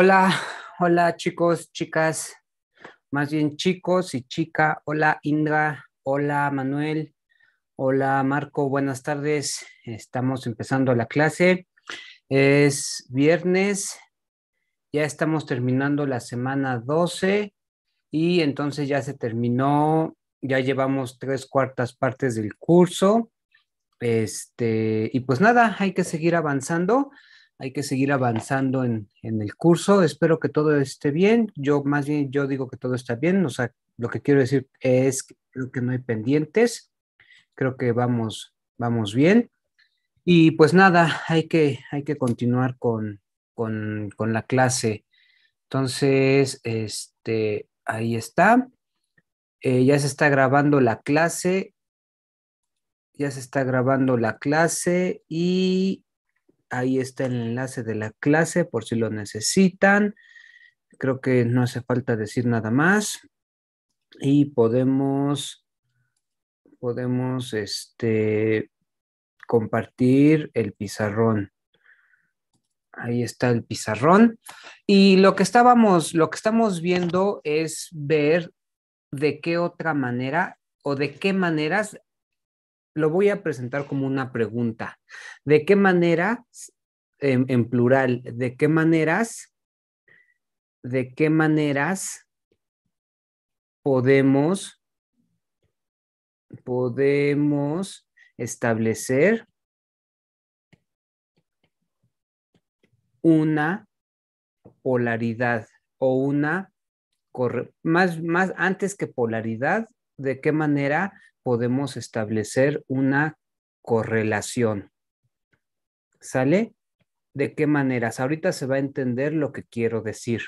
Hola, hola chicos, chicas, más bien chicos y chica. Hola Indra, hola Manuel, hola Marco, buenas tardes. Estamos empezando la clase. Es viernes, ya estamos terminando la semana 12 y entonces ya se terminó, ya llevamos tres cuartas partes del curso. Este, y pues nada, hay que seguir avanzando hay que seguir avanzando en, en, el curso. Espero que todo esté bien. Yo más bien, yo digo que todo está bien. O sea, lo que quiero decir es que que no hay pendientes. Creo que vamos, vamos bien. Y pues nada, hay que, hay que continuar con, con, con la clase. Entonces, este, ahí está. Eh, ya se está grabando la clase. Ya se está grabando la clase y Ahí está el enlace de la clase por si lo necesitan. Creo que no hace falta decir nada más. Y podemos, podemos este, compartir el pizarrón. Ahí está el pizarrón. Y lo que estábamos, lo que estamos viendo es ver de qué otra manera o de qué maneras lo voy a presentar como una pregunta. ¿De qué manera, en, plural, de qué maneras, de qué maneras podemos, podemos establecer una polaridad o una, más, más antes que polaridad, de qué manera podemos establecer una correlación. ¿Sale? ¿De qué maneras? Ahorita se va a entender lo que quiero decir.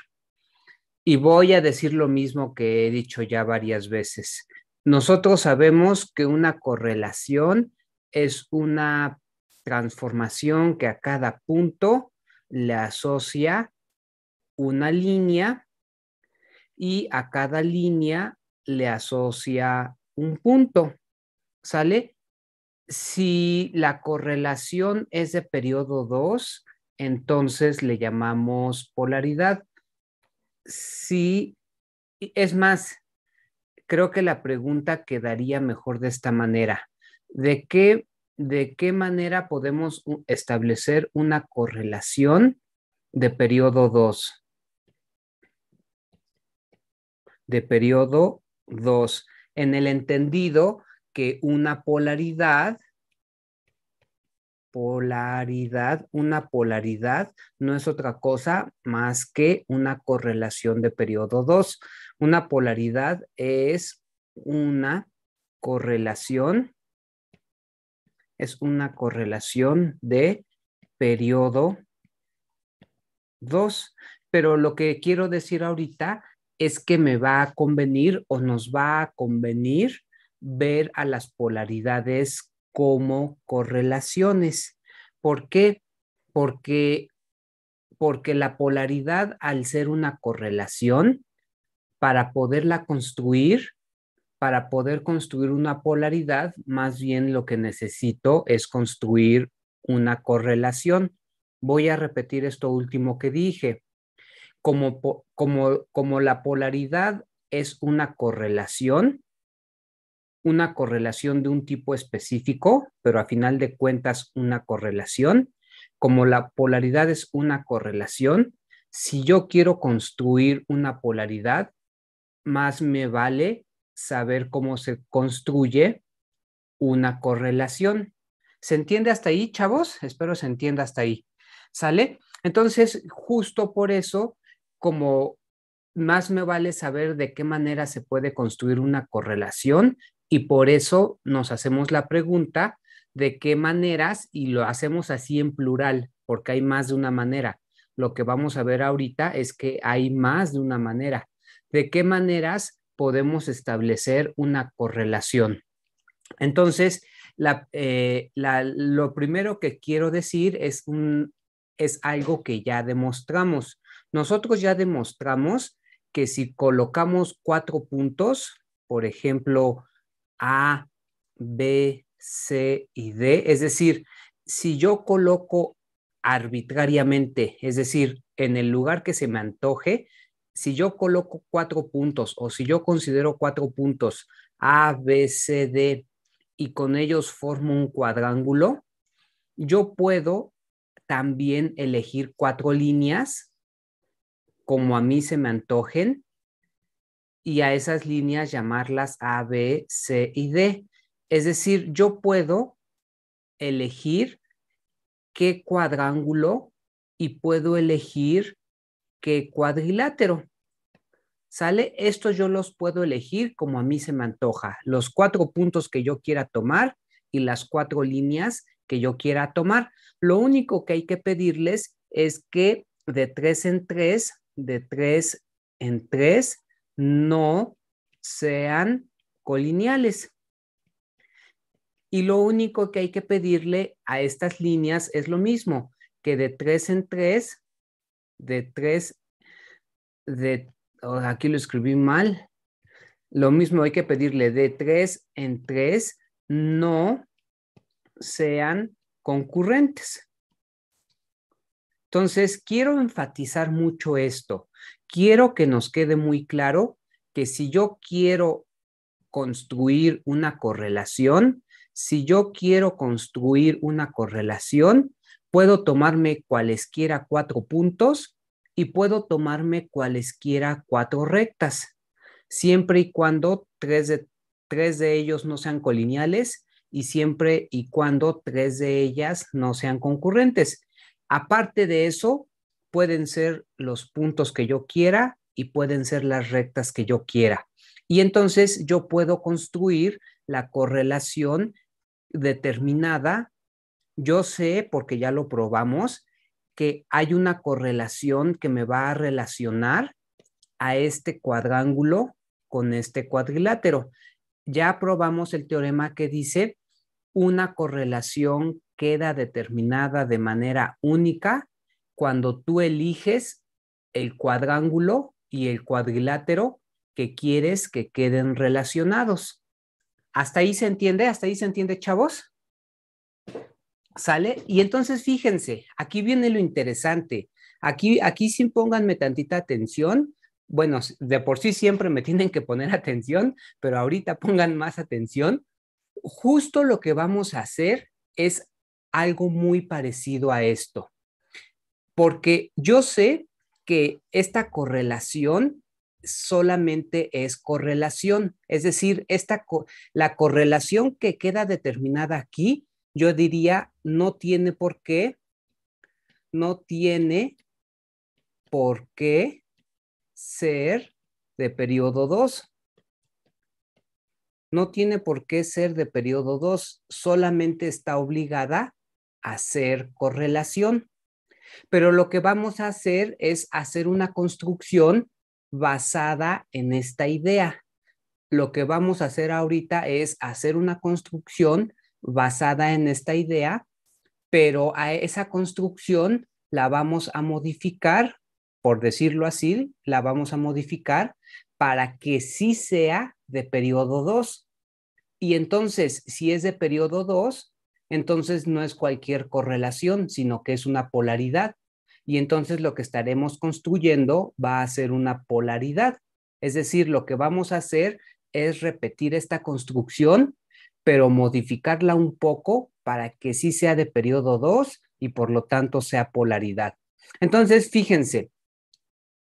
Y voy a decir lo mismo que he dicho ya varias veces. Nosotros sabemos que una correlación es una transformación que a cada punto le asocia una línea y a cada línea le asocia un punto, ¿sale? Si la correlación es de periodo 2, entonces le llamamos polaridad. Si, es más, creo que la pregunta quedaría mejor de esta manera. ¿De qué, de qué manera podemos establecer una correlación de periodo 2? De periodo 2 en el entendido que una polaridad, polaridad, una polaridad no es otra cosa más que una correlación de periodo 2. Una polaridad es una correlación, es una correlación de periodo 2. Pero lo que quiero decir ahorita es que me va a convenir o nos va a convenir ver a las polaridades como correlaciones. ¿Por qué? Porque, porque la polaridad, al ser una correlación, para poderla construir, para poder construir una polaridad, más bien lo que necesito es construir una correlación. Voy a repetir esto último que dije como, la polaridad es una correlación, una correlación de un tipo específico, pero a final de cuentas una correlación, como la polaridad es una correlación, si yo quiero construir una polaridad, más me vale saber cómo se construye una correlación. ¿Se entiende hasta ahí, chavos? Espero se entienda hasta ahí. ¿Sale? Entonces, justo por eso como más me vale saber de qué manera se puede construir una correlación y por eso nos hacemos la pregunta de qué maneras y lo hacemos así en plural porque hay más de una manera. Lo que vamos a ver ahorita es que hay más de una manera. ¿De qué maneras podemos establecer una correlación? Entonces, la, eh, lo primero que quiero decir es, un, es algo que ya demostramos nosotros ya demostramos que si colocamos cuatro puntos, por ejemplo, A, B, C y D, es decir, si yo coloco arbitrariamente, es decir, en el lugar que se me antoje, si yo coloco cuatro puntos o si yo considero cuatro puntos A, B, C, D y con ellos formo un cuadrángulo, yo puedo también elegir cuatro líneas como a mí se me antojen y a esas líneas llamarlas A, B, C y D. Es decir, yo puedo elegir qué cuadrángulo y puedo elegir qué cuadrilátero. ¿Sale? Estos yo los puedo elegir como a mí se me antoja. Los cuatro puntos que yo quiera tomar y las cuatro líneas que yo quiera tomar. Lo único que hay que pedirles es que de tres en tres de tres en tres no sean colineales. Y lo único que hay que pedirle a estas líneas es lo mismo, que de tres en tres, de tres, de, oh, aquí lo escribí mal, lo mismo hay que pedirle de tres en tres, no sean concurrentes. Entonces, quiero enfatizar mucho esto. Quiero que nos quede muy claro que si yo quiero construir una correlación, si yo quiero construir una correlación, puedo tomarme cualesquiera cuatro puntos y puedo tomarme cualesquiera cuatro rectas, siempre y cuando tres de, tres de ellos no sean colineales y siempre y cuando tres de ellas no sean concurrentes. Aparte de eso, pueden ser los puntos que yo quiera y pueden ser las rectas que yo quiera. Y entonces yo puedo construir la correlación determinada. Yo sé, porque ya lo probamos, que hay una correlación que me va a relacionar a este cuadrángulo con este cuadrilátero. Ya probamos el teorema que dice una correlación queda determinada de manera única cuando tú eliges el cuadrángulo y el cuadrilátero que quieres que queden relacionados. ¿Hasta ahí se entiende? ¿Hasta ahí se entiende, chavos? ¿Sale? Y entonces fíjense, aquí viene lo interesante. Aquí, aquí sí pónganme tantita atención. Bueno, de por sí siempre me tienen que poner atención, pero ahorita pongan más atención. Justo lo que vamos a hacer es algo muy parecido a esto, porque yo sé que esta correlación solamente es correlación, es decir, esta la correlación que queda determinada aquí, yo diría, no tiene por qué, no tiene por qué ser de periodo 2. No tiene por qué ser de periodo 2, solamente está obligada hacer correlación, pero lo que vamos a hacer es hacer una construcción basada en esta idea. Lo que vamos a hacer ahorita es hacer una construcción basada en esta idea, pero a esa construcción la vamos a modificar, por decirlo así, la vamos a modificar para que sí sea de periodo 2. Y entonces, si es de periodo 2, entonces no es cualquier correlación, sino que es una polaridad. Y entonces lo que estaremos construyendo va a ser una polaridad. Es decir, lo que vamos a hacer es repetir esta construcción, pero modificarla un poco para que sí sea de periodo 2 y por lo tanto sea polaridad. Entonces, fíjense,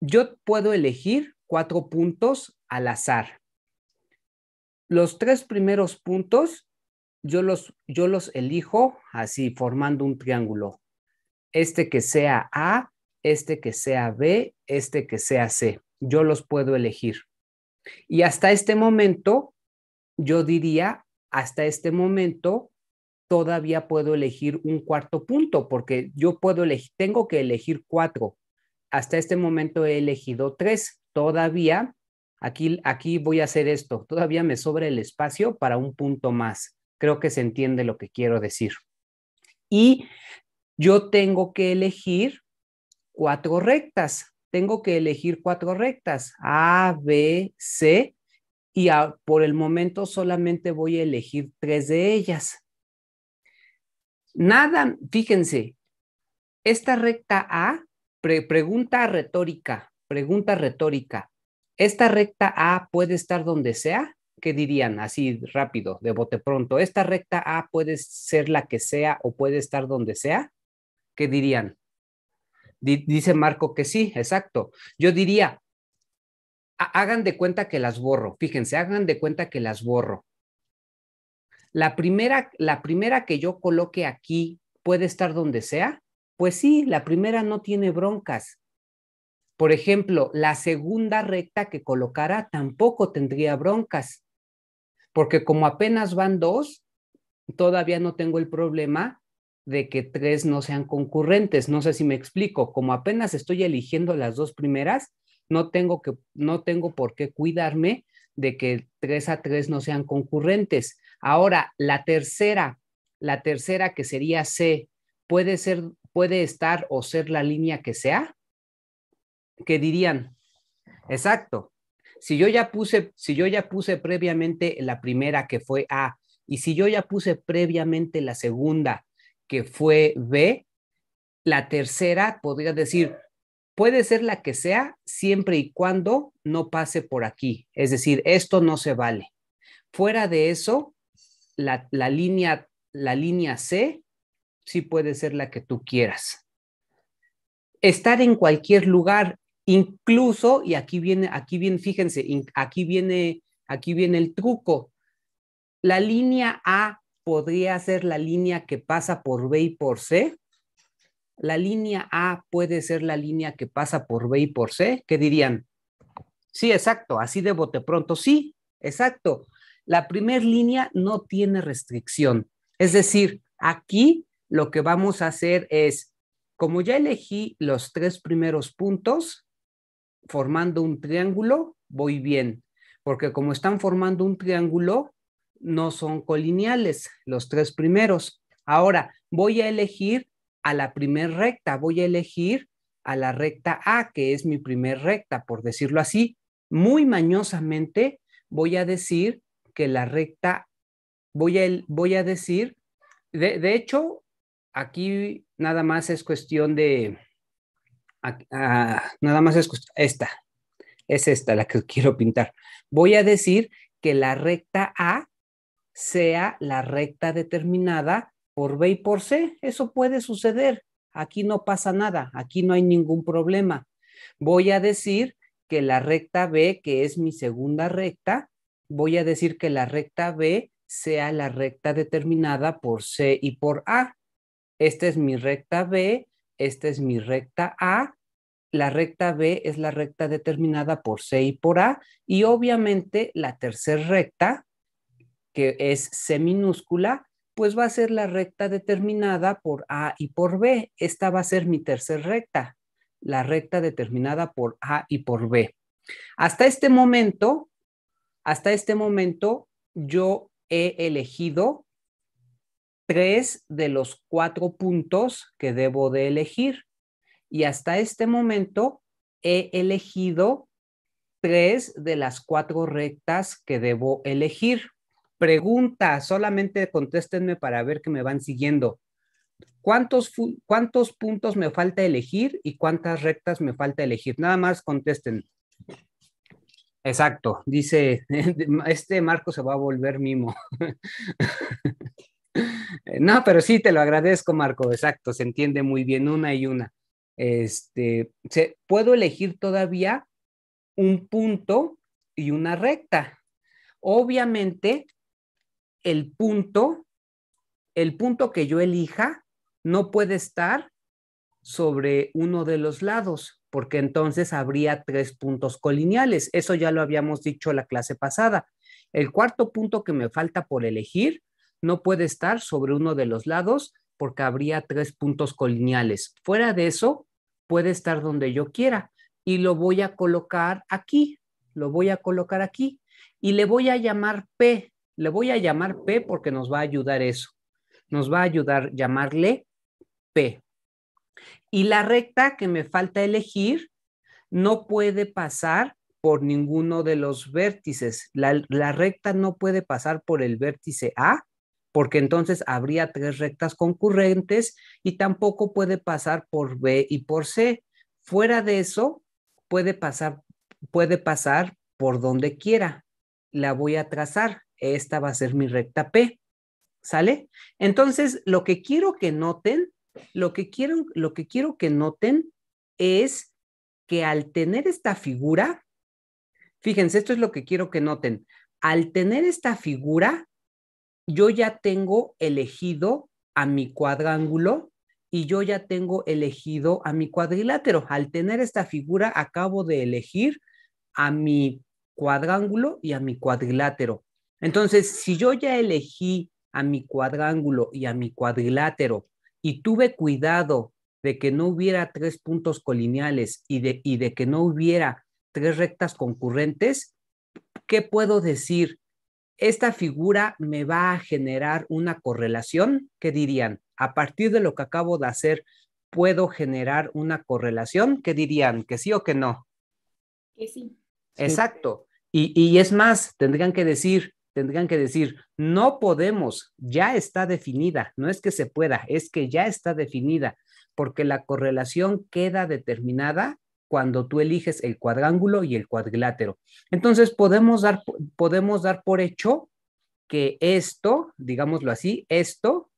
yo puedo elegir cuatro puntos al azar. Los tres primeros puntos yo los, elijo así, formando un triángulo. Este que sea A, este que sea B, este que sea C. Yo los puedo elegir. Y hasta este momento, yo diría, hasta este momento, todavía puedo elegir un cuarto punto, porque yo puedo elegir, tengo que elegir cuatro. Hasta este momento he elegido tres. Todavía, aquí, aquí voy a hacer esto, todavía me sobra el espacio para un punto más creo que se entiende lo que quiero decir. Y yo tengo que elegir cuatro rectas. Tengo que elegir cuatro rectas, A, B, C, y por el momento solamente voy a elegir tres de ellas. Nada, fíjense, esta recta A, pregunta retórica, pregunta retórica, ¿esta recta A puede estar donde sea? ¿qué dirían así rápido, de bote pronto? ¿Esta recta A puede ser la que sea o puede estar donde sea? ¿Qué dirían? dice Marco que sí, exacto. Yo diría, hagan de cuenta que las borro, fíjense, hagan de cuenta que las borro. La primera, la primera que yo coloque aquí puede estar donde sea. Pues sí, la primera no tiene broncas. Por ejemplo, la segunda recta que colocara tampoco tendría broncas porque como apenas van dos, todavía no tengo el problema de que tres no sean concurrentes. No sé si me explico, como apenas estoy eligiendo las dos primeras, no tengo, que, no tengo por qué cuidarme de que tres a tres no sean concurrentes. Ahora, la tercera, la tercera que sería C, puede ser, puede estar o ser la línea que sea. ¿Qué dirían? Exacto. Si yo ya puse, si yo ya puse previamente la primera que fue A, y si yo ya puse previamente la segunda que fue B, la tercera podría decir, puede ser la que sea siempre y cuando no pase por aquí. Es decir, esto no se vale. Fuera de eso, la, línea, la línea C sí puede ser la que tú quieras. Estar en cualquier lugar Incluso, y aquí viene, aquí viene, fíjense, aquí viene, aquí viene el truco. La línea A podría ser la línea que pasa por B y por C. La línea A puede ser la línea que pasa por B y por C. ¿Qué dirían? Sí, exacto, así de bote pronto. Sí, exacto. La primera línea no tiene restricción. Es decir, aquí lo que vamos a hacer es, como ya elegí los tres primeros puntos, formando un triángulo, voy bien, porque como están formando un triángulo, no son colineales los tres primeros. Ahora voy a elegir a la primer recta, voy a elegir a la recta A, que es mi primer recta, por decirlo así. Muy mañosamente voy a decir que la recta, voy a, voy a decir, de hecho, aquí nada más es cuestión de, Ah, nada más es esta, es esta la que quiero pintar. Voy a decir que la recta A sea la recta determinada por B y por C. Eso puede suceder. Aquí no pasa nada, aquí no hay ningún problema. Voy a decir que la recta B, que es mi segunda recta, voy a decir que la recta B sea la recta determinada por C y por A. Esta es mi recta B, esta es mi recta A la recta B es la recta determinada por C y por A, y obviamente la tercera recta, que es C minúscula, pues va a ser la recta determinada por A y por B. Esta va a ser mi tercera recta, la recta determinada por A y por B. Hasta este momento, hasta este momento, yo he elegido tres de los cuatro puntos que debo de elegir. Y hasta este momento he elegido tres de las cuatro rectas que debo elegir. Pregunta, solamente contéstenme para ver que me van siguiendo. ¿Cuántos, ¿Cuántos puntos me falta elegir y cuántas rectas me falta elegir? Nada más contesten. Exacto, dice, este Marco se va a volver mimo. No, pero sí, te lo agradezco, Marco, exacto, se entiende muy bien una y una. Este, se, puedo elegir todavía un punto y una recta. Obviamente, el punto, el punto que yo elija no puede estar sobre uno de los lados, porque entonces habría tres puntos colineales. Eso ya lo habíamos dicho la clase pasada. El cuarto punto que me falta por elegir no puede estar sobre uno de los lados porque habría tres puntos colineales. Fuera de eso, puede estar donde yo quiera y lo voy a colocar aquí, lo voy a colocar aquí y le voy a llamar P, le voy a llamar P porque nos va a ayudar eso, nos va a ayudar llamarle P. Y la recta que me falta elegir no puede pasar por ninguno de los vértices. La, la recta no puede pasar por el vértice A porque entonces habría tres rectas concurrentes y tampoco puede pasar por B y por C. Fuera de eso, puede pasar, puede pasar por donde quiera. La voy a trazar. Esta va a ser mi recta P. ¿Sale? Entonces, lo que quiero que noten, lo que quiero, lo que, quiero que noten es que al tener esta figura, fíjense, esto es lo que quiero que noten, al tener esta figura, yo ya tengo elegido a mi cuadrángulo y yo ya tengo elegido a mi cuadrilátero. Al tener esta figura, acabo de elegir a mi cuadrángulo y a mi cuadrilátero. Entonces, si yo ya elegí a mi cuadrángulo y a mi cuadrilátero y tuve cuidado de que no hubiera tres puntos colineales y de, que no hubiera tres rectas concurrentes, ¿qué puedo decir? esta figura me va a generar una correlación, que dirían, a partir de lo que acabo de hacer, puedo generar una correlación, ¿Qué dirían, que sí o que no. Que sí. Exacto. Y, y, es más, tendrían que decir, tendrían que decir, no podemos, ya está definida, no es que se pueda, es que ya está definida, porque la correlación queda determinada cuando tú eliges el cuadrángulo y el cuadrilátero. Entonces podemos dar, por hecho que esto, digámoslo así, esto,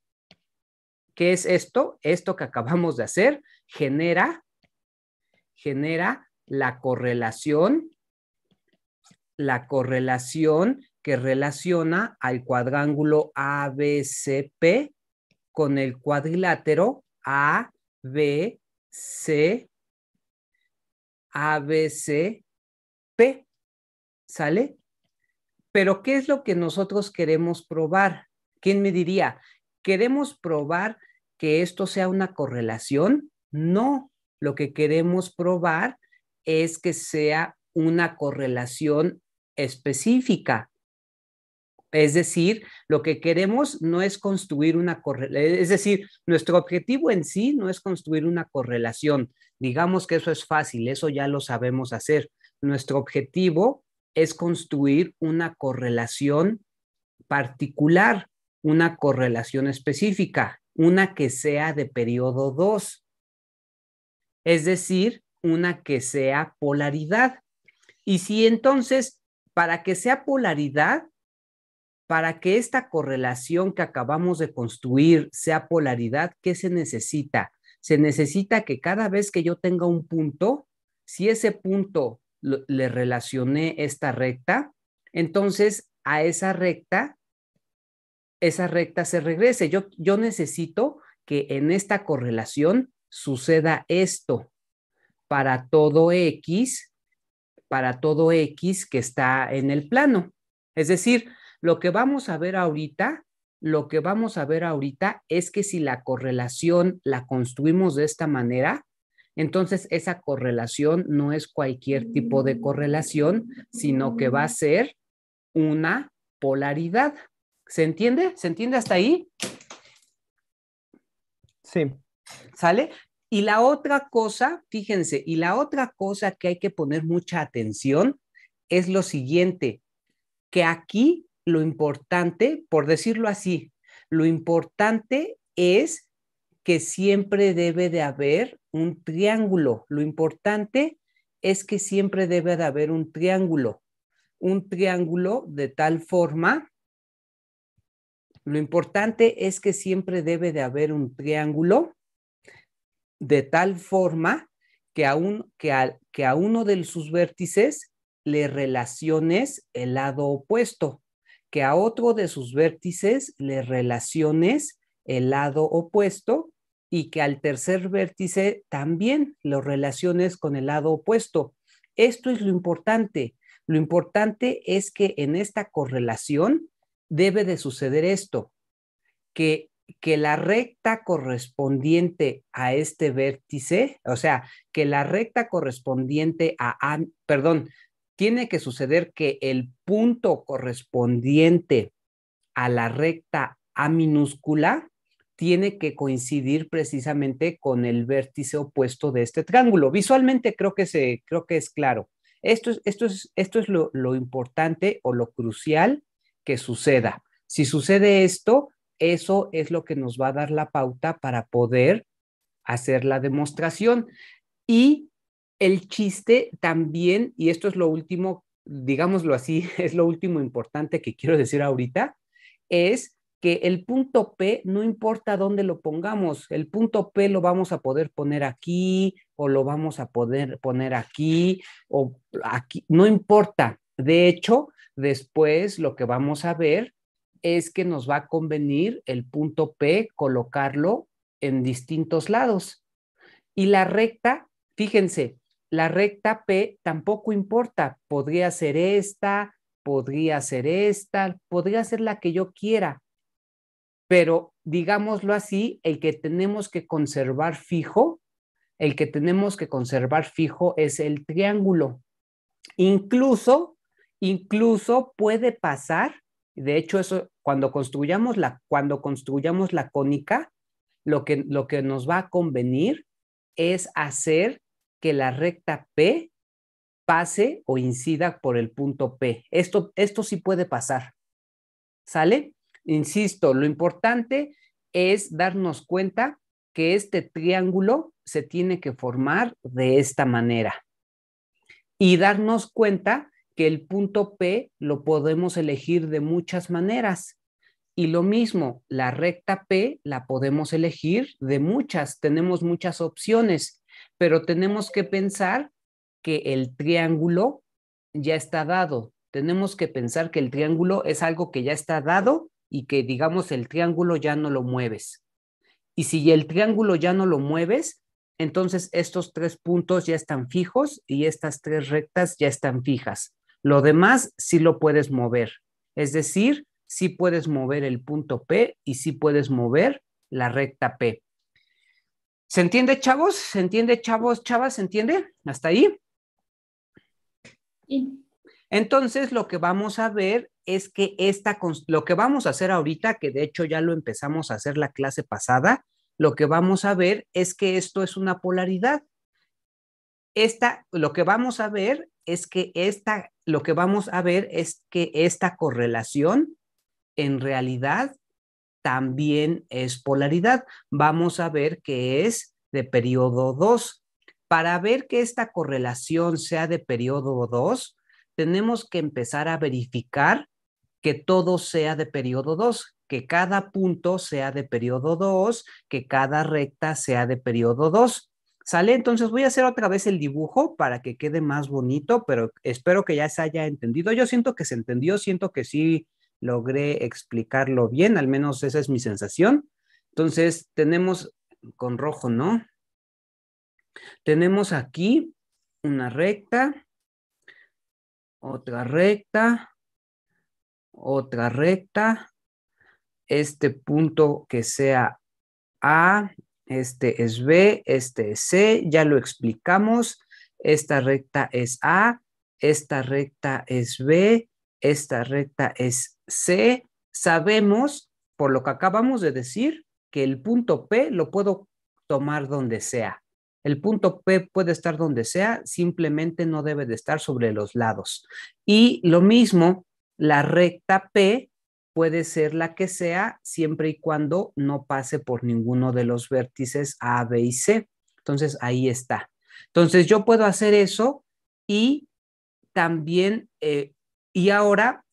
¿qué es esto? Esto que acabamos de hacer genera, genera la correlación, la correlación que relaciona al cuadrángulo ABCP con el cuadrilátero ABCP. P, ¿Sale? Pero ¿qué es lo que nosotros queremos probar? ¿Quién me diría? ¿Queremos probar que esto sea una correlación? No, lo que queremos probar es que sea una correlación específica, es decir, lo que queremos no es construir una correlación, es decir, nuestro objetivo en sí no es construir una correlación. Digamos que eso es fácil, eso ya lo sabemos hacer. Nuestro objetivo es construir una correlación particular, una correlación específica, una que sea de periodo 2, es decir, una que sea polaridad. Y si entonces, para que sea polaridad, para que esta correlación que acabamos de construir sea polaridad, ¿qué se necesita? Se necesita que cada vez que yo tenga un punto, si ese punto le relacioné esta recta, entonces a esa recta, esa recta se regrese. Yo, yo necesito que en esta correlación suceda esto para todo X, para todo X que está en el plano. Es decir, lo que vamos a ver ahorita, lo que vamos a ver ahorita es que si la correlación la construimos de esta manera, entonces esa correlación no es cualquier tipo de correlación, sino que va a ser una polaridad. ¿Se entiende? ¿Se entiende hasta ahí? Sí. ¿Sale? Y la otra cosa, fíjense, y la otra cosa que hay que poner mucha atención es lo siguiente, que aquí lo importante, por decirlo así, lo importante es que siempre debe de haber un triángulo. Lo importante es que siempre debe de haber un triángulo. Un triángulo de tal forma. Lo importante es que siempre debe de haber un triángulo de tal forma que a, que a uno de sus vértices le relaciones el lado opuesto que a otro de sus vértices le relaciones el lado opuesto y que al tercer vértice también lo relaciones con el lado opuesto. Esto es lo importante. Lo importante es que en esta correlación debe de suceder esto, que, la recta correspondiente a este vértice, o sea, que la recta correspondiente a, a perdón, tiene que suceder que el punto correspondiente a la recta A minúscula tiene que coincidir precisamente con el vértice opuesto de este triángulo. Visualmente creo que, creo que es claro. Esto es, esto lo, lo importante o lo crucial que suceda. Si sucede esto, eso es lo que nos va a dar la pauta para poder hacer la demostración. Y el chiste también, y esto es lo último, digámoslo así, es lo último importante que quiero decir ahorita, es que el punto P no importa dónde lo pongamos, el punto P lo vamos a poder poner aquí o lo vamos a poder poner aquí o aquí, no importa. De hecho, después lo que vamos a ver es que nos va a convenir el punto P colocarlo en distintos lados. Y la recta, fíjense, la recta P tampoco importa, podría ser esta, podría ser esta, podría ser la que yo quiera, pero digámoslo así, el que tenemos que conservar fijo, el que tenemos que conservar fijo es el triángulo. Incluso, incluso puede pasar, de hecho eso cuando construyamos la, cuando construyamos la cónica, lo que, lo que nos va a convenir es hacer que la recta P pase o incida por el punto P. Esto, esto sí puede pasar. ¿Sale? Insisto, lo importante es darnos cuenta que este triángulo se tiene que formar de esta manera y darnos cuenta que el punto P lo podemos elegir de muchas maneras. Y lo mismo, la recta P la podemos elegir de muchas, tenemos muchas opciones. Pero tenemos que pensar que el triángulo ya está dado. Tenemos que pensar que el triángulo es algo que ya está dado y que, digamos, el triángulo ya no lo mueves. Y si el triángulo ya no lo mueves, entonces estos tres puntos ya están fijos y estas tres rectas ya están fijas. Lo demás sí lo puedes mover. Es decir, sí puedes mover el punto P y sí puedes mover la recta P. ¿Se entiende, chavos? ¿Se entiende, chavos, chavas? ¿Se entiende? ¿Hasta ahí? Entonces, lo que vamos a ver es que esta, lo que vamos a hacer ahorita, que de hecho ya lo empezamos a hacer la clase pasada, lo que vamos a ver es que esto es una polaridad. Esta, lo que vamos a ver es que esta, lo que vamos a ver es que esta correlación en realidad también es polaridad. Vamos a ver que es de periodo 2. Para ver que esta correlación sea de periodo 2, tenemos que empezar a verificar que todo sea de periodo 2, que cada punto sea de periodo 2, que cada recta sea de periodo 2. ¿Sale? Entonces voy a hacer otra vez el dibujo para que quede más bonito, pero espero que ya se haya entendido. Yo siento que se entendió, siento que sí logré explicarlo bien, al menos esa es mi sensación. Entonces, tenemos con rojo, ¿no? Tenemos aquí una recta, otra recta, otra recta, este punto que sea A, este es B, este es C, ya lo explicamos, esta recta es A, esta recta es B, esta recta es C. Sabemos, por lo que acabamos de decir, que el punto P lo puedo tomar donde sea. El punto P puede estar donde sea, simplemente no debe de estar sobre los lados. Y lo mismo, la recta P puede ser la que sea siempre y cuando no pase por ninguno de los vértices A, B y C. Entonces ahí está. Entonces yo puedo hacer eso y también eh, y ahora,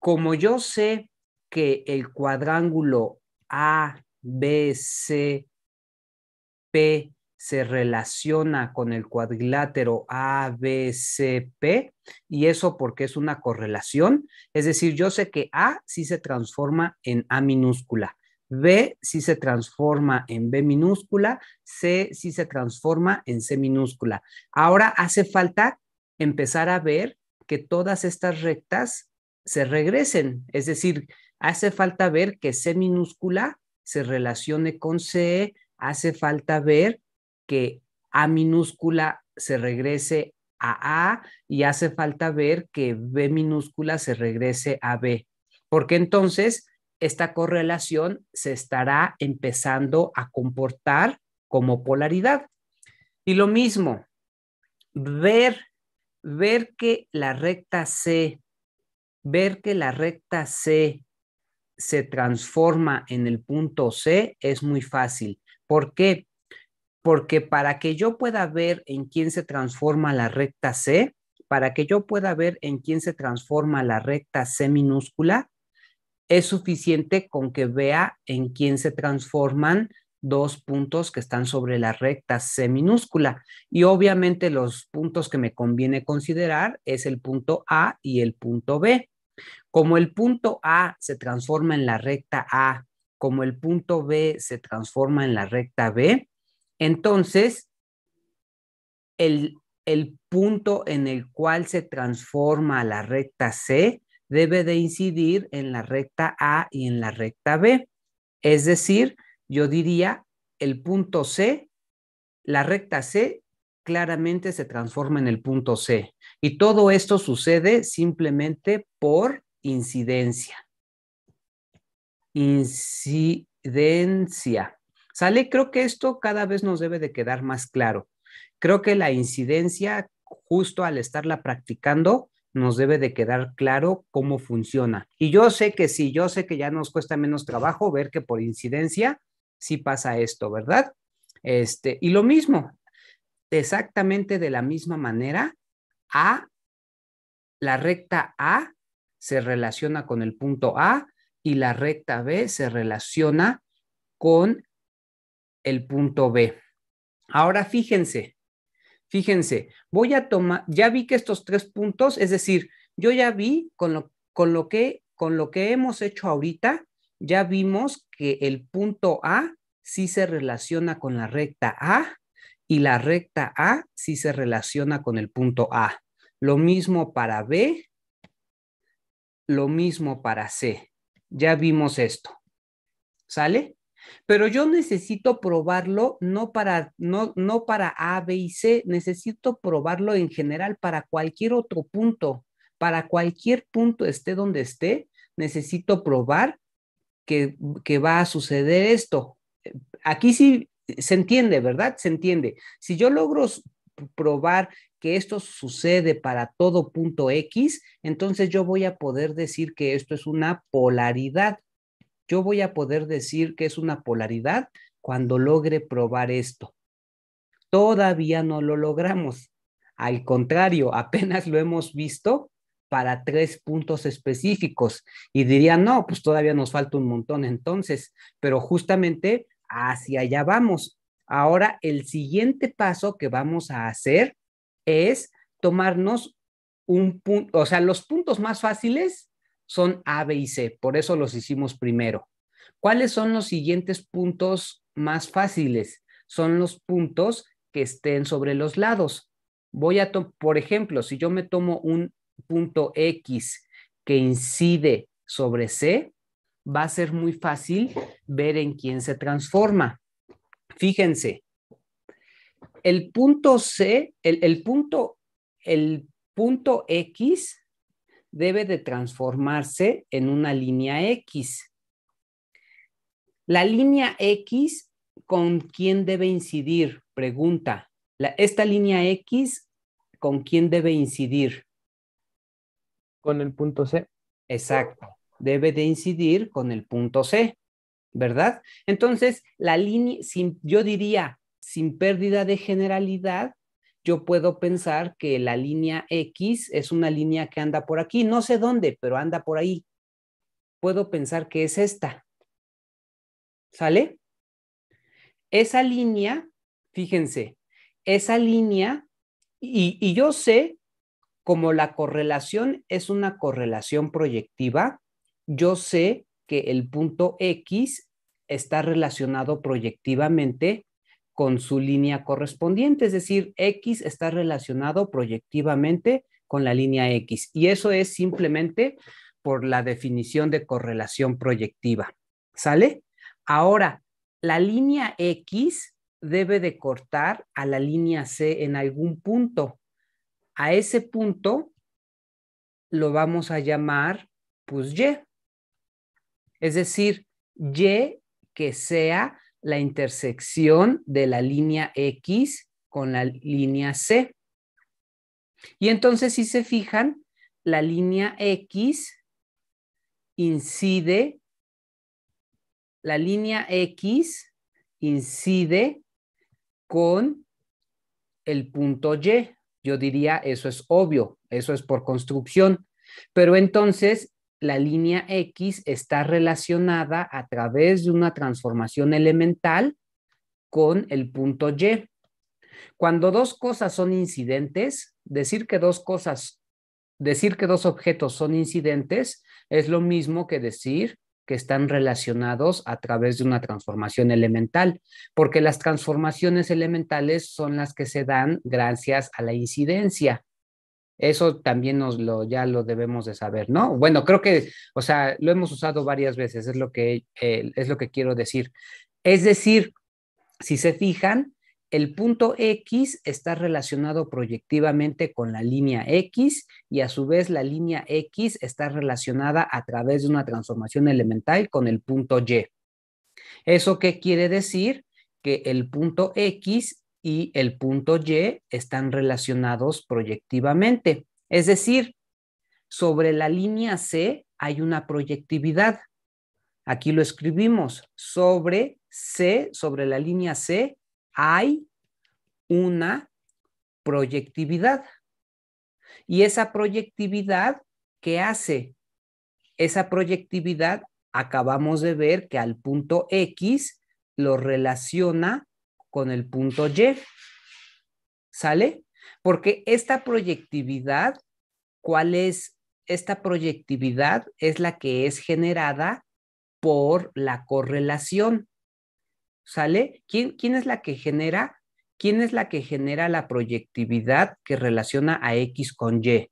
como yo sé que el cuadrángulo ABCP se relaciona con el cuadrilátero ABCP y eso porque es una correlación, es decir, yo sé que A sí se transforma en A minúscula, B sí se transforma en B minúscula, C sí se transforma en C minúscula. Ahora hace falta empezar a ver que todas estas rectas se regresen, es decir, hace falta ver que C minúscula se relacione con C, hace falta ver que A minúscula se regrese a A y hace falta ver que B minúscula se regrese a B, porque entonces esta correlación se estará empezando a comportar como polaridad. Y lo mismo, ver ver que la recta C, ver que la recta C se transforma en el punto C es muy fácil. ¿Por qué? Porque para que yo pueda ver en quién se transforma la recta C, para que yo pueda ver en quién se transforma la recta C minúscula, es suficiente con que vea en quién se transforman dos puntos que están sobre la recta C minúscula. Y obviamente los puntos que me conviene considerar es el punto A y el punto B. Como el punto A se transforma en la recta A, como el punto B se transforma en la recta B, entonces el, el punto en el cual se transforma la recta C debe de incidir en la recta A y en la recta B. Es decir, yo diría el punto C, la recta C claramente se transforma en el punto C. Y todo esto sucede simplemente por incidencia. Incidencia. ¿Sale? Creo que esto cada vez nos debe de quedar más claro. Creo que la incidencia, justo al estarla practicando, nos debe de quedar claro cómo funciona. Y yo sé que sí, yo sé que ya nos cuesta menos trabajo ver que por incidencia si pasa esto, ¿verdad? Este, y lo mismo, exactamente de la misma manera, A, la recta A se relaciona con el punto A y la recta B se relaciona con el punto B. Ahora fíjense, fíjense, voy a tomar, ya vi que estos tres puntos, es decir, yo ya vi con lo, con lo, que, con lo que hemos hecho ahorita, ya vimos que el punto A sí se relaciona con la recta A y la recta A sí se relaciona con el punto A. Lo mismo para B, lo mismo para C. Ya vimos esto. ¿Sale? Pero yo necesito probarlo no para, no, para A, B y C, necesito probarlo en general para cualquier otro punto, para cualquier punto esté donde esté, necesito probar que, va a suceder esto. Eh, aquí sí se entiende, ¿verdad? Se entiende. Si yo logro probar que esto sucede para todo punto X, entonces yo voy a poder decir que esto es una polaridad. Yo voy a poder decir que es una polaridad cuando logre probar esto. Todavía no lo logramos. Al contrario, apenas lo hemos visto para tres puntos específicos y diría no, pues todavía nos falta un montón entonces, pero justamente hacia allá vamos. Ahora, el siguiente paso que vamos a hacer es tomarnos un punto, o sea, los puntos más fáciles son A, B y C, por eso los hicimos primero. ¿Cuáles son los siguientes puntos más fáciles? Son los puntos que estén sobre los lados. Voy a, por ejemplo, si yo me tomo un punto X que incide sobre C, va a ser muy fácil ver en quién se transforma. Fíjense, el punto C, el, punto, el punto X debe de transformarse en una línea X. La línea X, ¿con quién debe incidir? Pregunta. La, esta línea X, ¿con quién debe incidir? Con el punto C. Exacto. Debe de incidir con el punto C, ¿verdad? Entonces, la línea, yo diría, sin pérdida de generalidad, yo puedo pensar que la línea X es una línea que anda por aquí, no sé dónde, pero anda por ahí. Puedo pensar que es esta. ¿Sale? Esa línea, fíjense, esa línea, y yo sé como la correlación es una correlación proyectiva, yo sé que el punto X está relacionado proyectivamente con su línea correspondiente, es decir, X está relacionado proyectivamente con la línea X. Y eso es simplemente por la definición de correlación proyectiva. ¿Sale? Ahora, la línea X debe de cortar a la línea C en algún punto a ese punto lo vamos a llamar pues Y. Es decir, Y que sea la intersección de la línea X con la línea C. Y entonces, si se fijan, la línea X incide, la línea X incide con el punto Y. Yo diría, eso es obvio, eso es por construcción. Pero entonces, la línea X está relacionada a través de una transformación elemental con el punto Y. Cuando dos cosas son incidentes, decir que dos cosas, decir que dos objetos son incidentes es lo mismo que decir que están relacionados a través de una transformación elemental, porque las transformaciones elementales son las que se dan gracias a la incidencia. Eso también nos lo ya lo debemos de saber, ¿no? Bueno, creo que, o sea, lo hemos usado varias veces, es lo que eh, es lo que quiero decir. Es decir, si se fijan, el punto X está relacionado proyectivamente con la línea X y a su vez la línea X está relacionada a través de una transformación elemental con el punto Y. ¿Eso qué quiere decir? Que el punto X y el punto Y están relacionados proyectivamente. Es decir, sobre la línea C hay una proyectividad. Aquí lo escribimos sobre C, sobre la línea C hay una proyectividad. Y esa proyectividad, ¿qué hace? Esa proyectividad acabamos de ver que al punto X lo relaciona con el punto Y. ¿Sale? Porque esta proyectividad, ¿cuál es? Esta proyectividad es la que es generada por la correlación. ¿Sale? ¿Quién, es la que genera? ¿Quién es la que genera la proyectividad que relaciona a X con Y?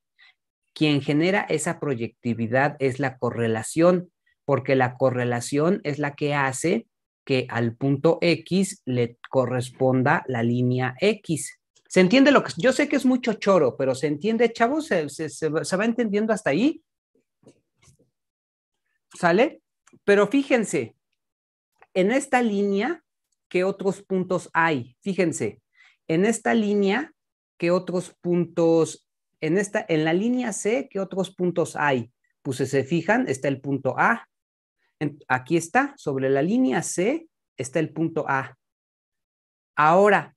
Quien genera esa proyectividad es la correlación, porque la correlación es la que hace que al punto X le corresponda la línea X. ¿Se entiende lo que yo sé que es mucho choro, pero se entiende, chavos? se va entendiendo hasta ahí? ¿Sale? Pero fíjense, en esta línea ¿qué otros puntos hay? Fíjense, en esta línea, ¿qué otros puntos? En, esta, en la línea C, ¿qué otros puntos hay? Pues si se fijan, está el punto A. aquí está, sobre la línea C está el punto A. Ahora,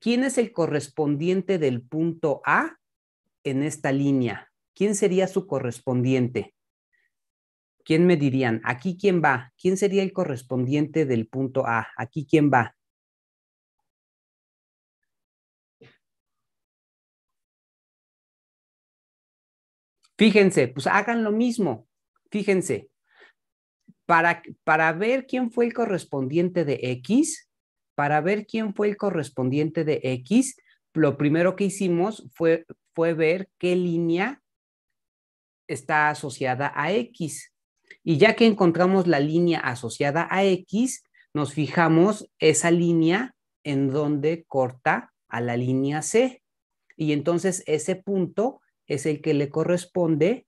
¿quién es el correspondiente del punto A en esta línea? ¿Quién sería su correspondiente? ¿quién me dirían? ¿Aquí quién va? ¿Quién sería el correspondiente del punto A? ¿Aquí quién va? Fíjense, pues hagan lo mismo. Fíjense, para, para ver quién fue el correspondiente de X, para ver quién fue el correspondiente de X, lo primero que hicimos fue, fue ver qué línea está asociada a X. Y ya que encontramos la línea asociada a X, nos fijamos esa línea en donde corta a la línea C. Y entonces ese punto es el que le corresponde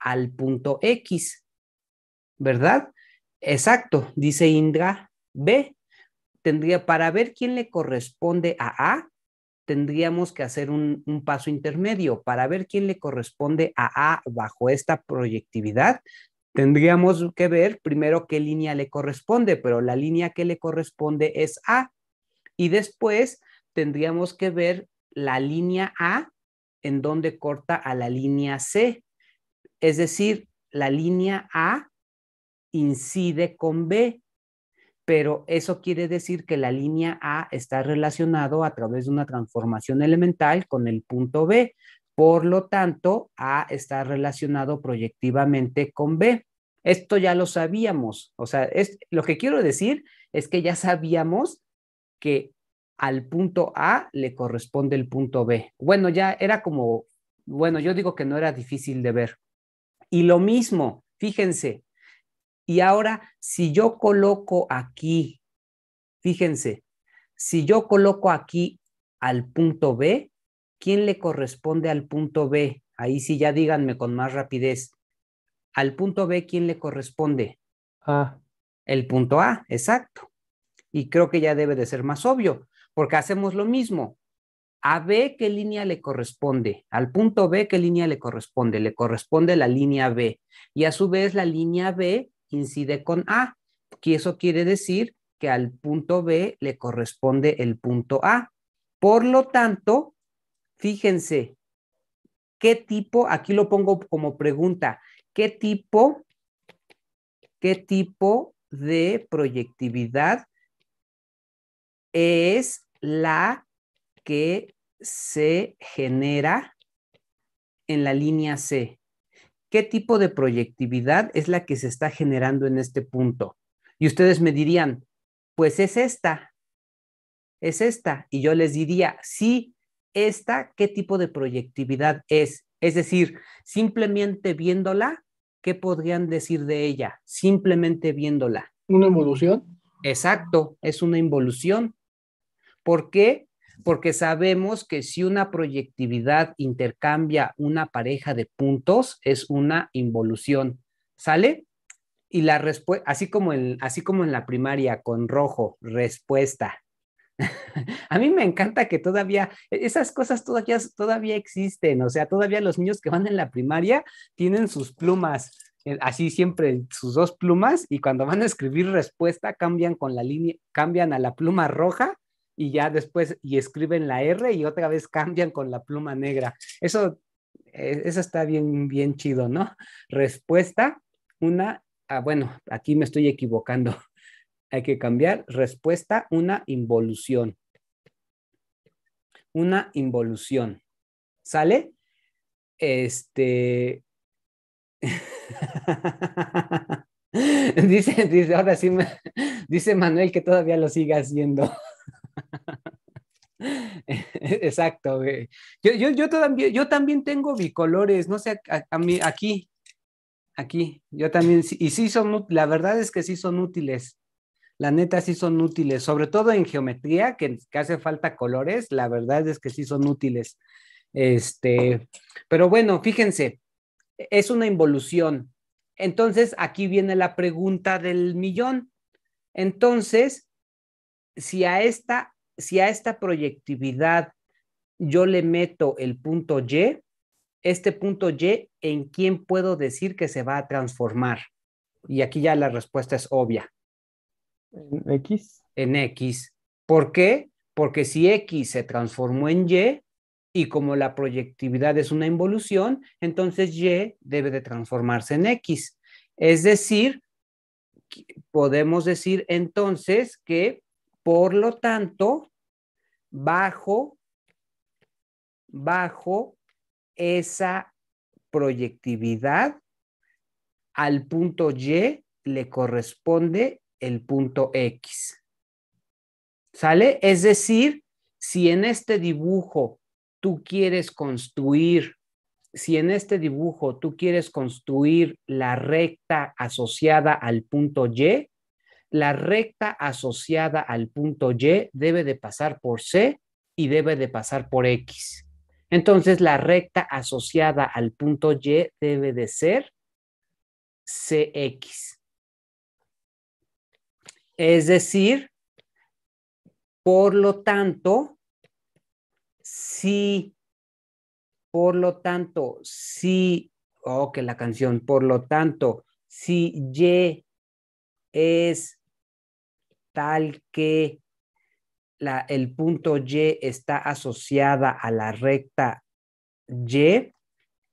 al punto X, ¿verdad? Exacto, dice Indra B. Tendría, para ver quién le corresponde a A, tendríamos que hacer un, un, paso intermedio. Para ver quién le corresponde a A bajo esta proyectividad, Tendríamos que ver primero qué línea le corresponde, pero la línea que le corresponde es A. Y después tendríamos que ver la línea A en donde corta a la línea C. Es decir, la línea A incide con B, pero eso quiere decir que la línea A está relacionado a través de una transformación elemental con el punto B, por lo tanto, A está relacionado proyectivamente con B. Esto ya lo sabíamos. O sea, lo que quiero decir es que ya sabíamos que al punto A le corresponde el punto B. Bueno, ya era como, bueno, yo digo que no era difícil de ver. Y lo mismo, fíjense. Y ahora, si yo coloco aquí, fíjense, si yo coloco aquí al punto B, ¿quién le corresponde al punto B? Ahí sí ya díganme con más rapidez. Al punto B, ¿quién le corresponde? A. El punto A, exacto. Y creo que ya debe de ser más obvio, porque hacemos lo mismo. A B, ¿qué línea le corresponde? Al punto B, ¿qué línea le corresponde? Le corresponde la línea B. Y a su vez, la línea B incide con A, que eso quiere decir que al punto B le corresponde el punto A. Por lo tanto, Fíjense, ¿qué tipo? Aquí lo pongo como pregunta. ¿Qué tipo, qué tipo de proyectividad es la que se genera en la línea C? ¿Qué tipo de proyectividad es la que se está generando en este punto? Y ustedes me dirían, pues es esta, es esta. Y yo les diría, sí, esta, ¿qué tipo de proyectividad es? Es decir, simplemente viéndola, ¿qué podrían decir de ella? Simplemente viéndola. ¿Una involución? Exacto, es una involución. ¿Por qué? Porque sabemos que si una proyectividad intercambia una pareja de puntos, es una involución. ¿Sale? Y la respuesta, así, como así como en la primaria, con rojo, respuesta. a mí me encanta que todavía e-, esas cosas todavía, todavía existen, o sea, todavía los niños que van en la primaria tienen sus plumas, eh, así siempre sus dos plumas y cuando van a escribir respuesta cambian con la línea, cambian a la pluma roja y ya después y escriben la R y otra vez cambian con la pluma negra. Eso eh, eso está bien bien chido, ¿no? Respuesta una ah, bueno, aquí me estoy equivocando hay que cambiar respuesta, una involución. Una involución. ¿Sale? Este. dice, dice, ahora sí, dice Manuel que todavía lo siga haciendo. Exacto. Yo, también, yo también tengo bicolores, no sé, a mí, aquí, aquí, yo también, y sí son, la verdad es que sí son útiles la neta sí son útiles, sobre todo en geometría, que, hace falta colores, la verdad es que sí son útiles. Este, pero bueno, fíjense, es una involución. Entonces, aquí viene la pregunta del millón. Entonces, si a esta, si a esta proyectividad yo le meto el punto Y, este punto Y, ¿en quién puedo decir que se va a transformar? Y aquí ya la respuesta es obvia en X. En X. ¿Por qué? Porque si X se transformó en Y, y como la proyectividad es una involución, entonces Y debe de transformarse en X. Es decir, podemos decir entonces que, por lo tanto, bajo, bajo esa proyectividad, al punto Y le corresponde el punto X. ¿Sale? Es decir, si en este dibujo tú quieres construir, si en este dibujo tú quieres construir la recta asociada al punto Y, la recta asociada al punto Y debe de pasar por C y debe de pasar por X. Entonces, la recta asociada al punto Y debe de ser CX. Es decir, por lo tanto, si, por lo tanto, si, oh, que la canción, por lo tanto, si Y es tal que el punto Y está asociada a la recta Y,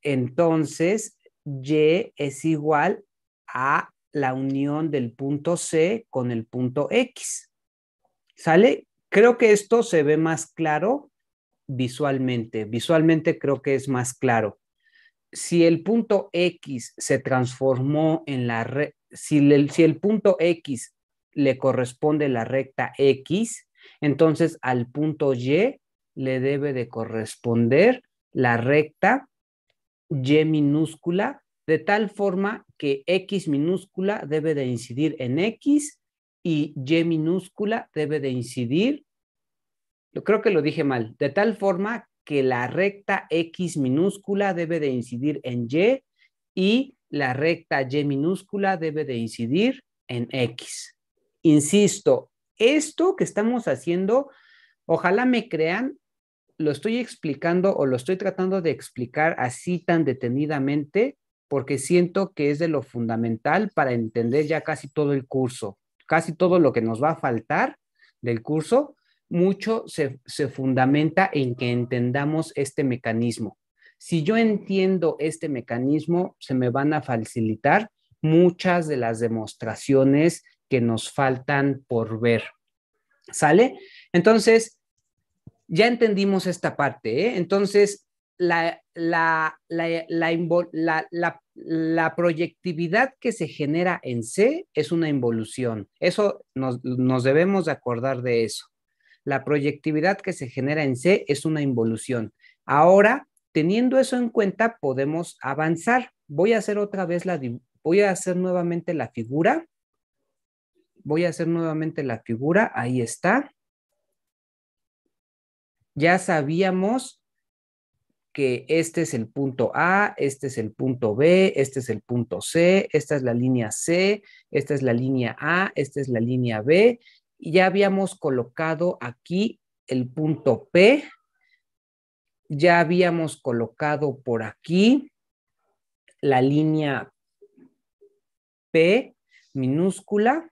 entonces Y es igual a la unión del punto C con el punto X. ¿Sale? Creo que esto se ve más claro visualmente. Visualmente creo que es más claro. Si el punto X se transformó en la si, el punto X le corresponde la recta X, entonces al punto Y le debe de corresponder la recta Y minúscula, de tal forma que X minúscula debe de incidir en X y Y minúscula debe de incidir, creo que lo dije mal, de tal forma que la recta X minúscula debe de incidir en Y y la recta Y minúscula debe de incidir en X. Insisto, esto que estamos haciendo, ojalá me crean, lo estoy explicando o lo estoy tratando de explicar así tan detenidamente porque siento que es de lo fundamental para entender ya casi todo el curso, casi todo lo que nos va a faltar del curso, mucho se, fundamenta en que entendamos este mecanismo. Si yo entiendo este mecanismo, se me van a facilitar muchas de las demostraciones que nos faltan por ver. ¿Sale? Entonces, ya entendimos esta parte. ¿eh? Entonces, la, la, proyectividad que se genera en C es una involución. Eso nos, nos debemos acordar de eso. La proyectividad que se genera en C es una involución. Ahora, teniendo eso en cuenta, podemos avanzar. Voy a hacer otra vez la, voy a hacer nuevamente la figura. Voy a hacer nuevamente la figura. Ahí está. Ya sabíamos que este es el punto A, este es el punto B, este es el punto C, esta es la línea C, esta es la línea A, esta es la línea B. Y ya habíamos colocado aquí el punto P, ya habíamos colocado por aquí la línea P minúscula.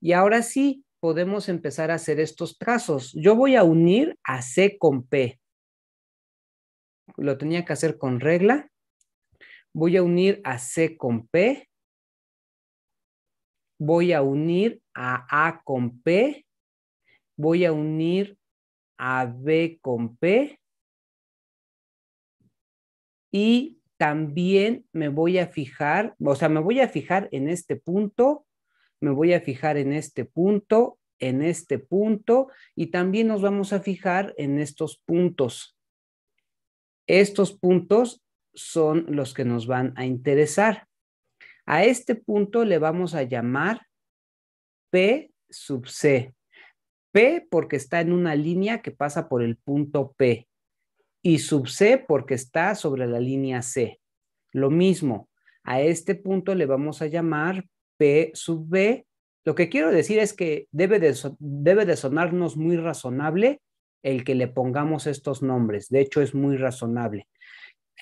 Y ahora sí podemos empezar a hacer estos trazos. Yo voy a unir a C con P lo tenía que hacer con regla. Voy a unir a C con P. Voy a unir a A con P. Voy a unir a B con P. Y también me voy a fijar, o sea, me voy a fijar en este punto, me voy a fijar en este punto, en este punto, y también nos vamos a fijar en estos puntos. Estos puntos son los que nos van a interesar. A este punto le vamos a llamar P sub C. P porque está en una línea que pasa por el punto P y sub C porque está sobre la línea C. Lo mismo, a este punto le vamos a llamar P sub B. Lo que quiero decir es que debe de, sonarnos muy razonable el que le pongamos estos nombres. De hecho, es muy razonable.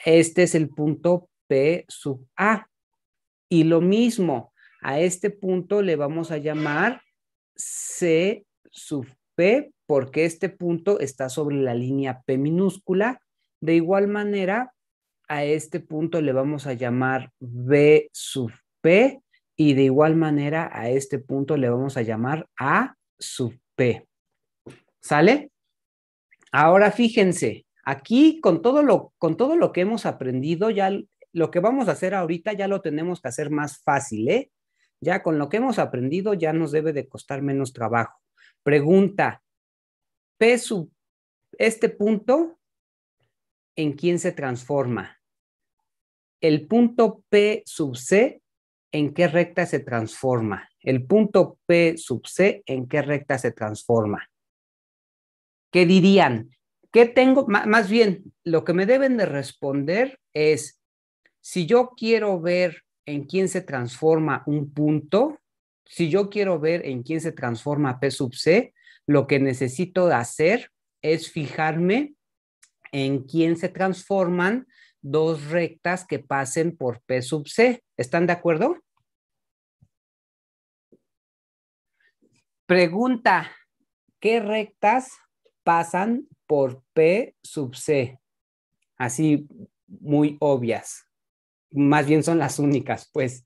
Este es el punto P sub A. Y lo mismo, a este punto le vamos a llamar C sub P porque este punto está sobre la línea P minúscula. De igual manera, a este punto le vamos a llamar B sub P y de igual manera a este punto le vamos a llamar A sub P. ¿Sale? Ahora fíjense, aquí con todo lo, con todo lo que hemos aprendido, ya lo que vamos a hacer ahorita ya lo tenemos que hacer más fácil, ¿eh? Ya con lo que hemos aprendido ya nos debe de costar menos trabajo. Pregunta, P sub, este punto, ¿en quién se transforma? El punto P sub C, ¿en qué recta se transforma? El punto P sub C, ¿en qué recta se transforma? Qué dirían, ¿qué tengo? más bien, lo que me deben de responder es, si yo quiero ver en quién se transforma un punto, si yo quiero ver en quién se transforma P sub C, lo que necesito hacer es fijarme en quién se transforman dos rectas que pasen por P sub C. ¿Están de acuerdo? Pregunta, ¿qué rectas pasan por P sub C, así muy obvias. Más bien son las únicas, pues.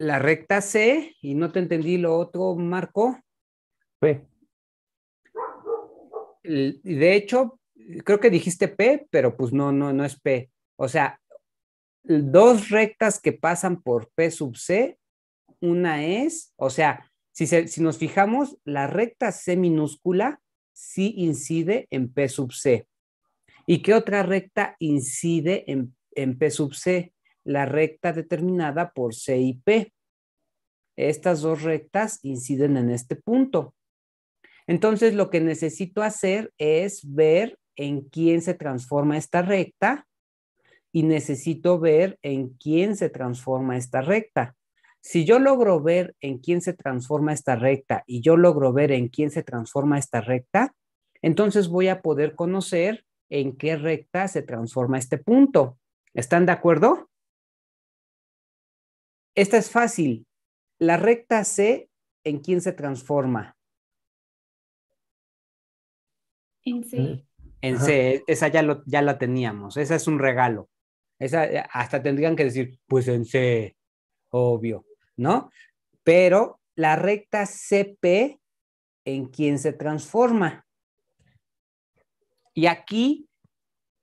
La recta C, y no te entendí lo otro, Marco. P. De hecho, creo que dijiste P, pero pues no, no, no es P. O sea, dos rectas que pasan por P sub C, una es, o sea, si, nos fijamos, la recta C minúscula sí incide en P sub C. ¿Y qué otra recta incide en P sub C? La recta determinada por C y P. Estas dos rectas inciden en este punto. Entonces, lo que necesito hacer es ver en quién se transforma esta recta y necesito ver en quién se transforma esta recta. Si yo logro ver en quién se transforma esta recta y yo logro ver en quién se transforma esta recta, entonces voy a poder conocer en qué recta se transforma este punto. ¿Están de acuerdo? Esta es fácil. La recta C, ¿en quién se transforma? En C. Eh, en C, e, esa ya, ya la teníamos, esa es un regalo. Esa, eh, hasta tendrían que decir, pues en C, obvio. ¿no? Pero la recta CP en quién se transforma. Y aquí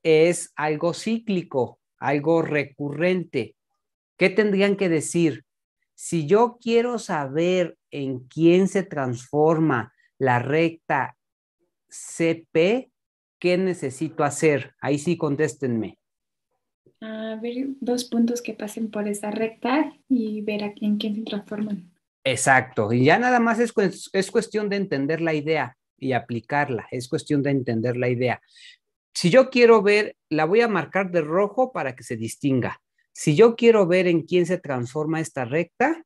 es algo cíclico, algo recurrente. ¿Qué tendrían que decir? Si yo quiero saber en quién se transforma la recta CP, ¿qué necesito hacer? Ahí sí contéstenme a ver dos puntos que pasen por esa recta y ver a quién, quién se transforman. Exacto, y ya nada más es, es cuestión de entender la idea y aplicarla, es cuestión de entender la idea. Si yo quiero ver, la voy a marcar de rojo para que se distinga. Si yo quiero ver en quién se transforma esta recta,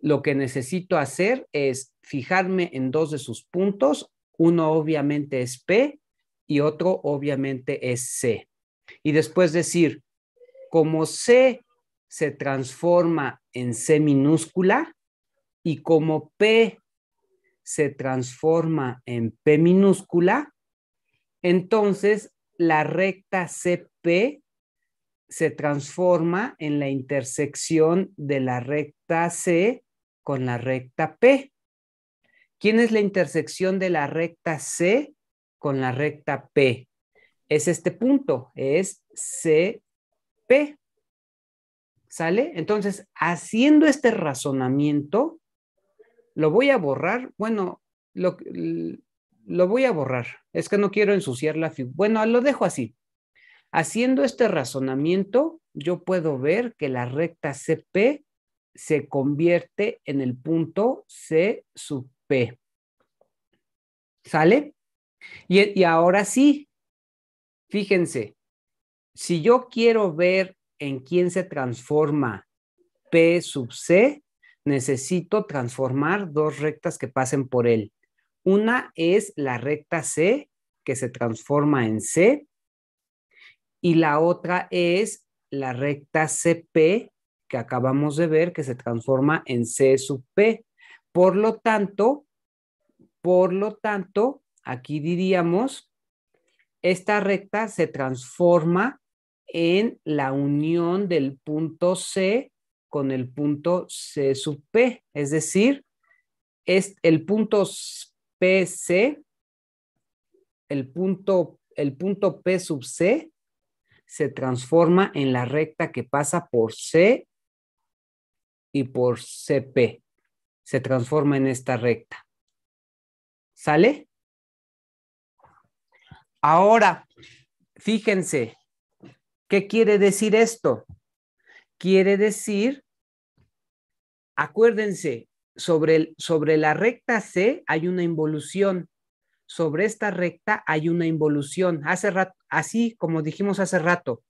lo que necesito hacer es fijarme en dos de sus puntos. Uno obviamente es P y otro obviamente es C. Y después decir, como C se transforma en C minúscula y como P se transforma en P minúscula, entonces la recta CP se transforma en la intersección de la recta C con la recta P. ¿Quién es la intersección de la recta C con la recta P? Es este punto, es C P. ¿Sale? Entonces, haciendo este razonamiento, lo voy a borrar. Bueno, lo, lo voy a borrar. Es que no quiero ensuciar la figura. Bueno, lo dejo así. Haciendo este razonamiento, yo puedo ver que la recta CP se convierte en el punto C sub P. ¿Sale? Y, y ahora sí, fíjense, si yo quiero ver en quién se transforma P sub C, necesito transformar dos rectas que pasen por él. Una es la recta C, que se transforma en C, y la otra es la recta CP, que acabamos de ver, que se transforma en C sub P. Por lo tanto, por lo tanto, aquí diríamos, esta recta se transforma en la unión del punto C con el punto C sub P. Es decir, es el punto PC, el punto, el punto P sub C se transforma en la recta que pasa por C y por P. Se transforma en esta recta. ¿Sale? Ahora, fíjense, ¿Qué quiere decir esto? Quiere decir, acuérdense, sobre, el, sobre la recta C hay una involución. Sobre esta recta hay una involución. Hace rato, así como dijimos hace rato,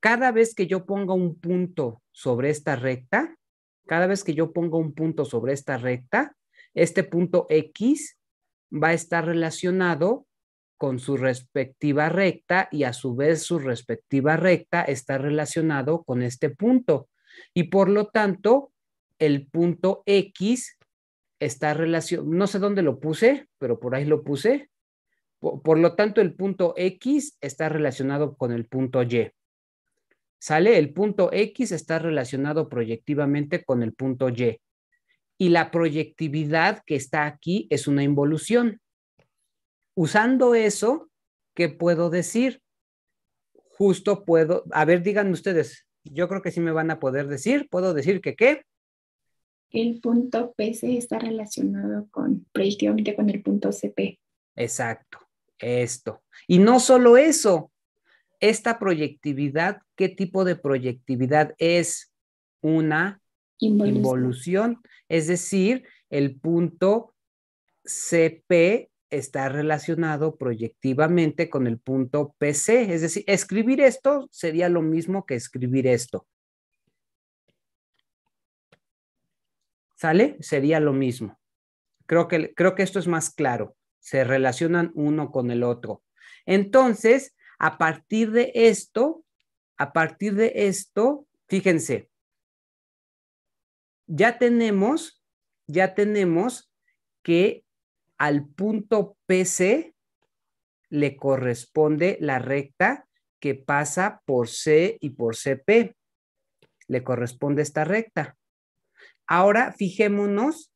cada vez que yo ponga un punto sobre esta recta, cada vez que yo ponga un punto sobre esta recta, este punto X va a estar relacionado con su respectiva recta y a su vez su respectiva recta está relacionado con este punto. Y por lo tanto, el punto X está relacionado, no sé dónde lo puse, pero por ahí lo puse. Por, lo tanto, el punto X está relacionado con el punto Y. ¿Sale? El punto X está relacionado proyectivamente con el punto Y. Y la proyectividad que está aquí es una involución usando eso, ¿qué puedo decir? Justo puedo, a ver, díganme ustedes, yo creo que sí me van a poder decir, puedo decir que qué. El punto PC está relacionado con, Proyectivamente con el punto CP. Exacto, esto. Y no solo eso, esta proyectividad, ¿qué tipo de proyectividad es? Una involución es decir, el punto CP está relacionado proyectivamente con el punto PC, es decir, escribir esto sería lo mismo que escribir esto. ¿Sale? Sería lo mismo. Creo que, creo que esto es más claro. Se relacionan uno con el otro. Entonces, a partir de esto, a partir de esto, fíjense, ya tenemos, ya tenemos que al punto PC le corresponde la recta que pasa por C y por CP. Le corresponde esta recta. Ahora fijémonos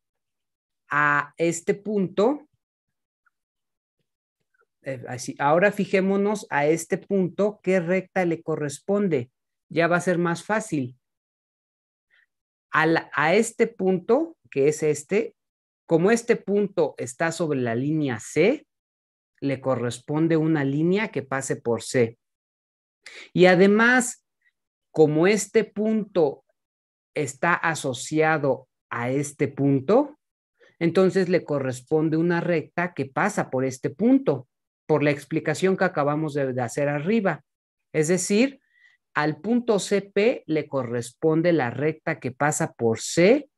a este punto. Eh, ahora fijémonos a este punto, ¿qué recta le corresponde? Ya va a ser más fácil. a este punto, que es este, como este punto está sobre la línea C, le corresponde una línea que pase por C. Y además, como este punto está asociado a este punto, entonces le corresponde una recta que pasa por este punto, por la explicación que acabamos de hacer arriba. Es decir, al punto CP le corresponde la recta que pasa por C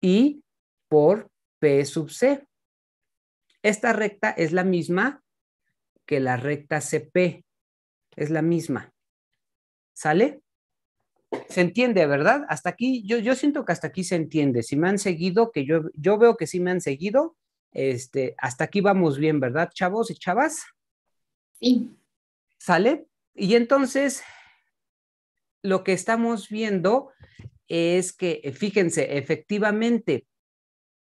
y por P sub C. Esta recta es la misma que la recta CP. Es la misma. ¿Sale? Se entiende, ¿verdad? Hasta aquí, yo, siento que hasta aquí se entiende. Si me han seguido, que yo, yo veo que sí me han seguido, este, hasta aquí vamos bien, ¿verdad, chavos y chavas? Sí. ¿Sale? Y entonces, lo que estamos viendo es que, fíjense, efectivamente,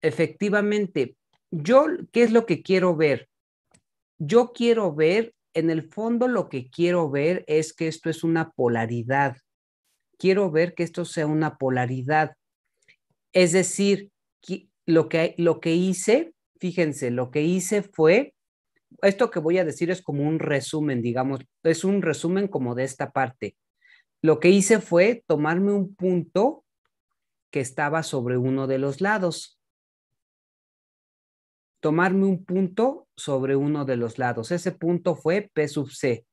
Efectivamente, yo, ¿qué es lo que quiero ver? Yo quiero ver, en el fondo lo que quiero ver es que esto es una polaridad. Quiero ver que esto sea una polaridad. Es decir, lo que, lo que hice, fíjense, lo que hice fue, esto que voy a decir es como un resumen, digamos, es un resumen como de esta parte. Lo que hice fue tomarme un punto que estaba sobre uno de los lados tomarme un punto sobre uno de los lados. Ese punto fue P sub C.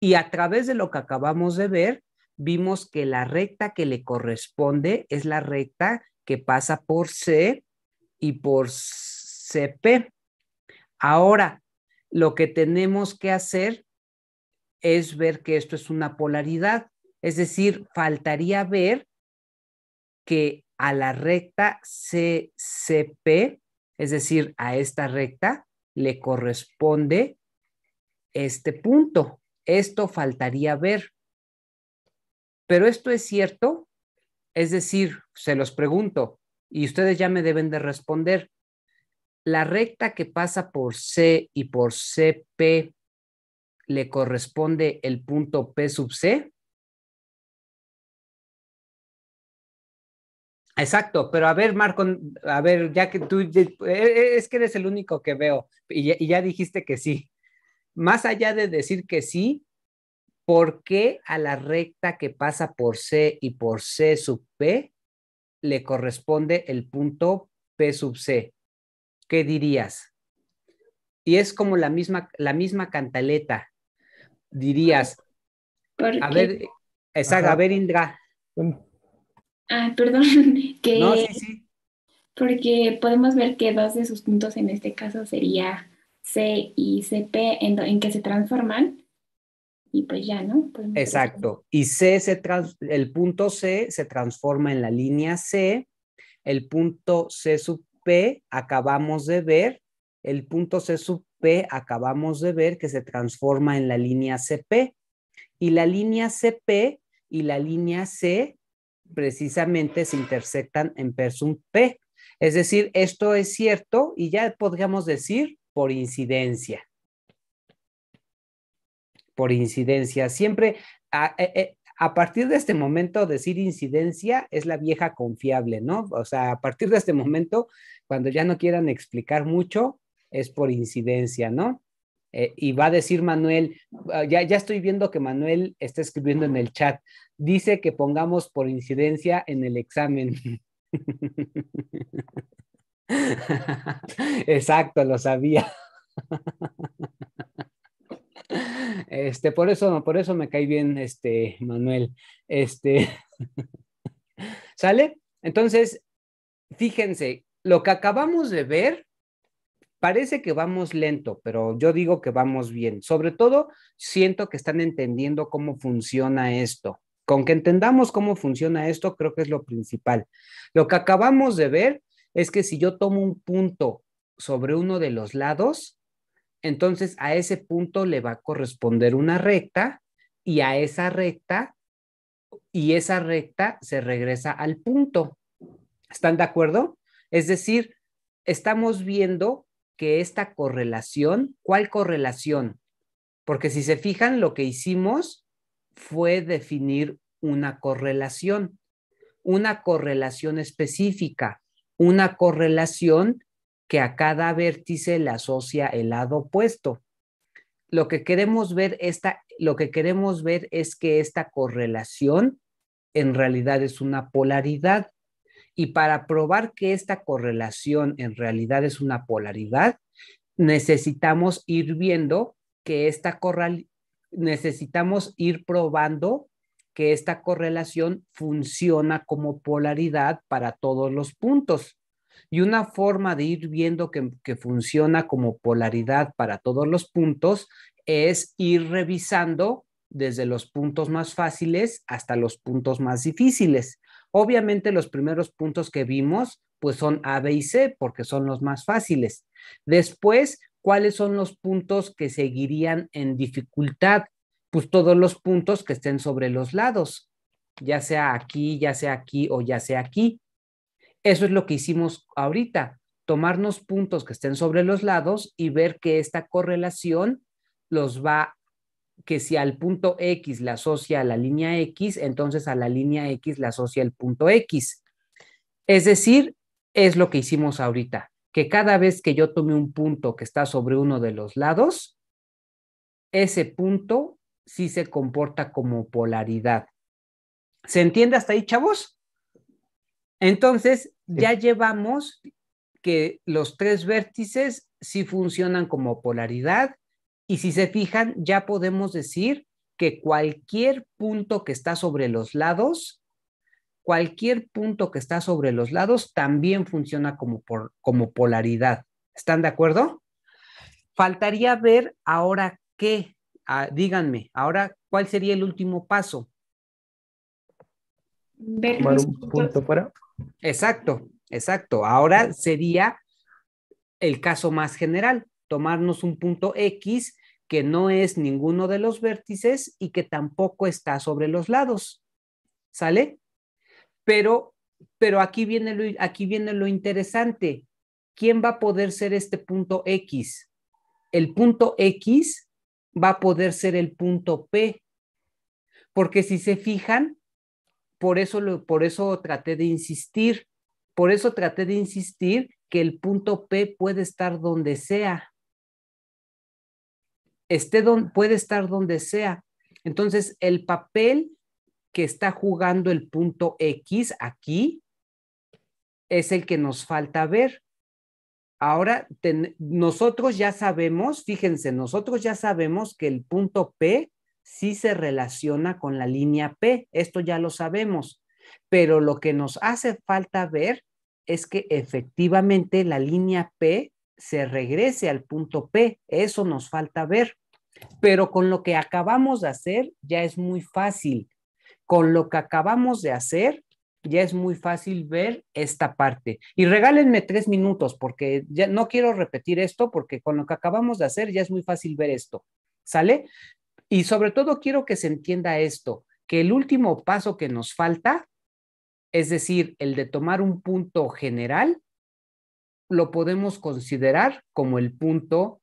Y a través de lo que acabamos de ver, vimos que la recta que le corresponde es la recta que pasa por C y por CP. Ahora, lo que tenemos que hacer es ver que esto es una polaridad, es decir, faltaría ver que a la recta CCP es decir, a esta recta le corresponde este punto. Esto faltaría ver. Pero esto es cierto. Es decir, se los pregunto y ustedes ya me deben de responder. La recta que pasa por C y por CP le corresponde el punto P sub C? Exacto, pero a ver, Marco, a ver, ya que tú, e, e, es que eres el único que veo y ya, dijiste que sí. Más allá de decir que sí, ¿por qué a la recta que pasa por C y por C sub P le corresponde el punto P sub C? ¿Qué dirías? Y es como la misma, la misma cantaleta. Dirías, a ver, a ver, Indra. Ah, perdón. Porque podemos ver que dos de sus puntos en este caso sería C y CP, en, en que se transforman. Y pues ya, ¿no? Pues Exacto. Y se el punto C se transforma en la línea C. El punto C sub P acabamos de ver. El punto C sub P acabamos de ver que se transforma en la línea CP. Y la línea CP y la línea C precisamente se intersectan en person P. Es decir, esto es cierto y ya podríamos decir por incidencia. Por incidencia. Siempre a, e, e, a, partir de este momento decir incidencia es la vieja confiable, ¿no? O sea, a partir de este momento, cuando ya no quieran explicar mucho, es por incidencia, ¿no? Eh, y va a decir Manuel, ah, ya, ya estoy viendo que Manuel está escribiendo en el chat, dice que pongamos por incidencia en el examen. Exacto, lo sabía. Este, por eso, por eso me cae bien este Manuel. Este, ¿sale? Entonces, fíjense, lo que acabamos de ver Parece que vamos lento, pero yo digo que vamos bien. Sobre todo, siento que están entendiendo cómo funciona esto. Con que entendamos cómo funciona esto, creo que es lo principal. Lo que acabamos de ver es que si yo tomo un punto sobre uno de los lados, entonces a ese punto le va a corresponder una recta y a esa recta, y esa recta se regresa al punto. ¿Están de acuerdo? Es decir, estamos viendo que esta correlación, ¿cuál correlación? Porque si se fijan, lo que hicimos fue definir una correlación, una correlación específica, una correlación que a cada vértice le asocia el lado opuesto. Lo que queremos ver, esta, lo que queremos ver es que esta correlación en realidad es una polaridad y para probar que esta correlación en realidad es una polaridad, necesitamos ir viendo que esta correlación, necesitamos ir probando que esta correlación funciona como polaridad para todos los puntos. Y una forma de ir viendo que, que, funciona como polaridad para todos los puntos es ir revisando desde los puntos más fáciles hasta los puntos más difíciles. Obviamente los primeros puntos que vimos pues son A, B y C porque son los más fáciles. Después, ¿cuáles son los puntos que seguirían en dificultad? Pues todos los puntos que estén sobre los lados, ya sea aquí, ya sea aquí o ya sea aquí. Eso es lo que hicimos ahorita, tomarnos puntos que estén sobre los lados y ver que esta correlación los va que si al punto X la asocia a la línea X, entonces a la línea X la asocia el punto X. Es decir, es lo que hicimos ahorita, que cada vez que yo tome un punto que está sobre uno de los lados, ese punto sí se comporta como polaridad. ¿Se entiende hasta ahí, chavos? Entonces, ya llevamos que los tres vértices sí funcionan como polaridad y si se fijan, ya podemos decir que cualquier punto que está sobre los lados, cualquier punto que está sobre los lados también funciona como, por, como polaridad. ¿Están de acuerdo? Faltaría ver ahora qué, ah, díganme, ahora cuál sería el último paso. un punto para. Exacto, exacto. Ahora sería el caso más general tomarnos un punto X que no es ninguno de los vértices y que tampoco está sobre los lados. ¿Sale? Pero, pero aquí, viene lo, aquí viene lo interesante. ¿Quién va a poder ser este punto X? El punto X va a poder ser el punto P. Porque si se fijan, por eso, por eso traté de insistir, por eso traté de insistir que el punto P puede estar donde sea puede estar donde sea. Entonces, el papel que está jugando el punto X aquí es el que nos falta ver. Ahora, nosotros ya sabemos, fíjense, nosotros ya sabemos que el punto P sí se relaciona con la línea P, esto ya lo sabemos, pero lo que nos hace falta ver es que efectivamente la línea P se regrese al punto P, eso nos falta ver. Pero con lo que acabamos de hacer ya es muy fácil. Con lo que acabamos de hacer ya es muy fácil ver esta parte. Y regálenme tres minutos porque ya no quiero repetir esto porque con lo que acabamos de hacer ya es muy fácil ver esto. ¿Sale? Y sobre todo quiero que se entienda esto, que el último paso que nos falta, es decir, el de tomar un punto general, lo podemos considerar como el punto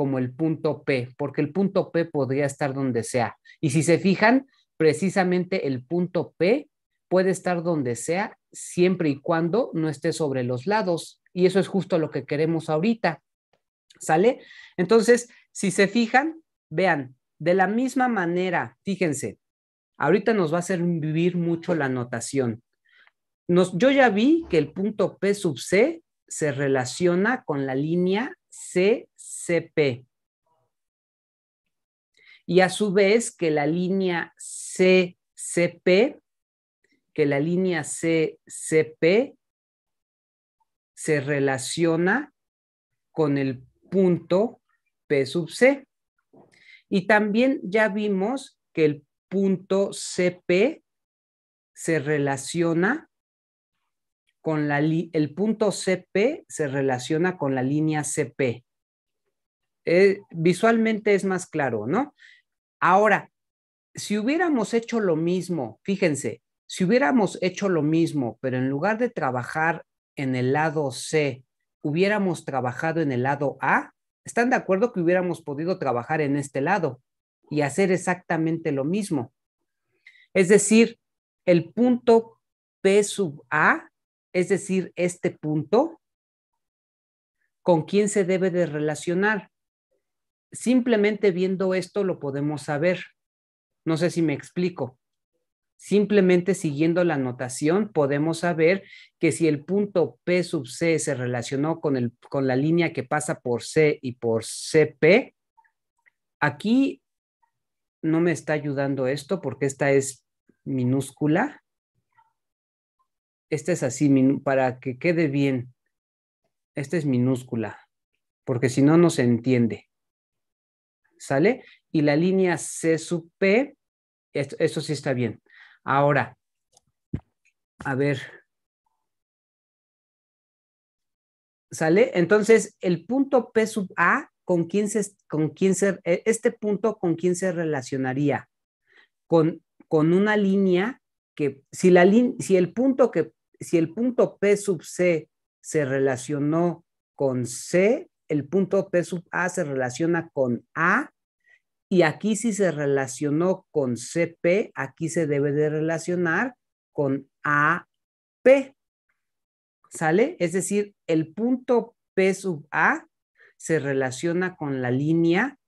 como el punto P, porque el punto P podría estar donde sea. Y si se fijan, precisamente el punto P puede estar donde sea siempre y cuando no esté sobre los lados. Y eso es justo lo que queremos ahorita. ¿Sale? Entonces, si se fijan, vean, de la misma manera, fíjense, ahorita nos va a hacer vivir mucho la notación. yo ya vi que el punto P sub C se relaciona con la línea CCP. Y a su vez que la línea CCP, que la línea CCP se relaciona con el punto P sub C. Y también ya vimos que el punto CP se relaciona con la el punto CP se relaciona con la línea CP. Eh, visualmente es más claro, ¿no? Ahora, si hubiéramos hecho lo mismo, fíjense, si hubiéramos hecho lo mismo, pero en lugar de trabajar en el lado C, hubiéramos trabajado en el lado A, ¿están de acuerdo que hubiéramos podido trabajar en este lado y hacer exactamente lo mismo? Es decir, el punto P sub A es decir, este punto, con quién se debe de relacionar. Simplemente viendo esto lo podemos saber. No sé si me explico. Simplemente siguiendo la notación podemos saber que si el punto P sub C se relacionó con, con la línea que pasa por C y por CP, aquí no me está ayudando esto porque esta es minúscula. Este es así, para que quede bien, esta es minúscula, porque si no, no se entiende. ¿Sale? Y la línea C sub P, esto, sí está bien. Ahora, a ver. ¿Sale? Entonces, el punto P sub A, ¿con quién se, con quién e-, este punto con quién se relacionaría? Con, una línea que, si, la, si el punto que si el punto P sub C se relacionó con C, el punto P sub A se relaciona con A, y aquí si se relacionó con CP, aquí se debe de relacionar con AP. ¿Sale? Es decir, el punto P sub A se relaciona con la línea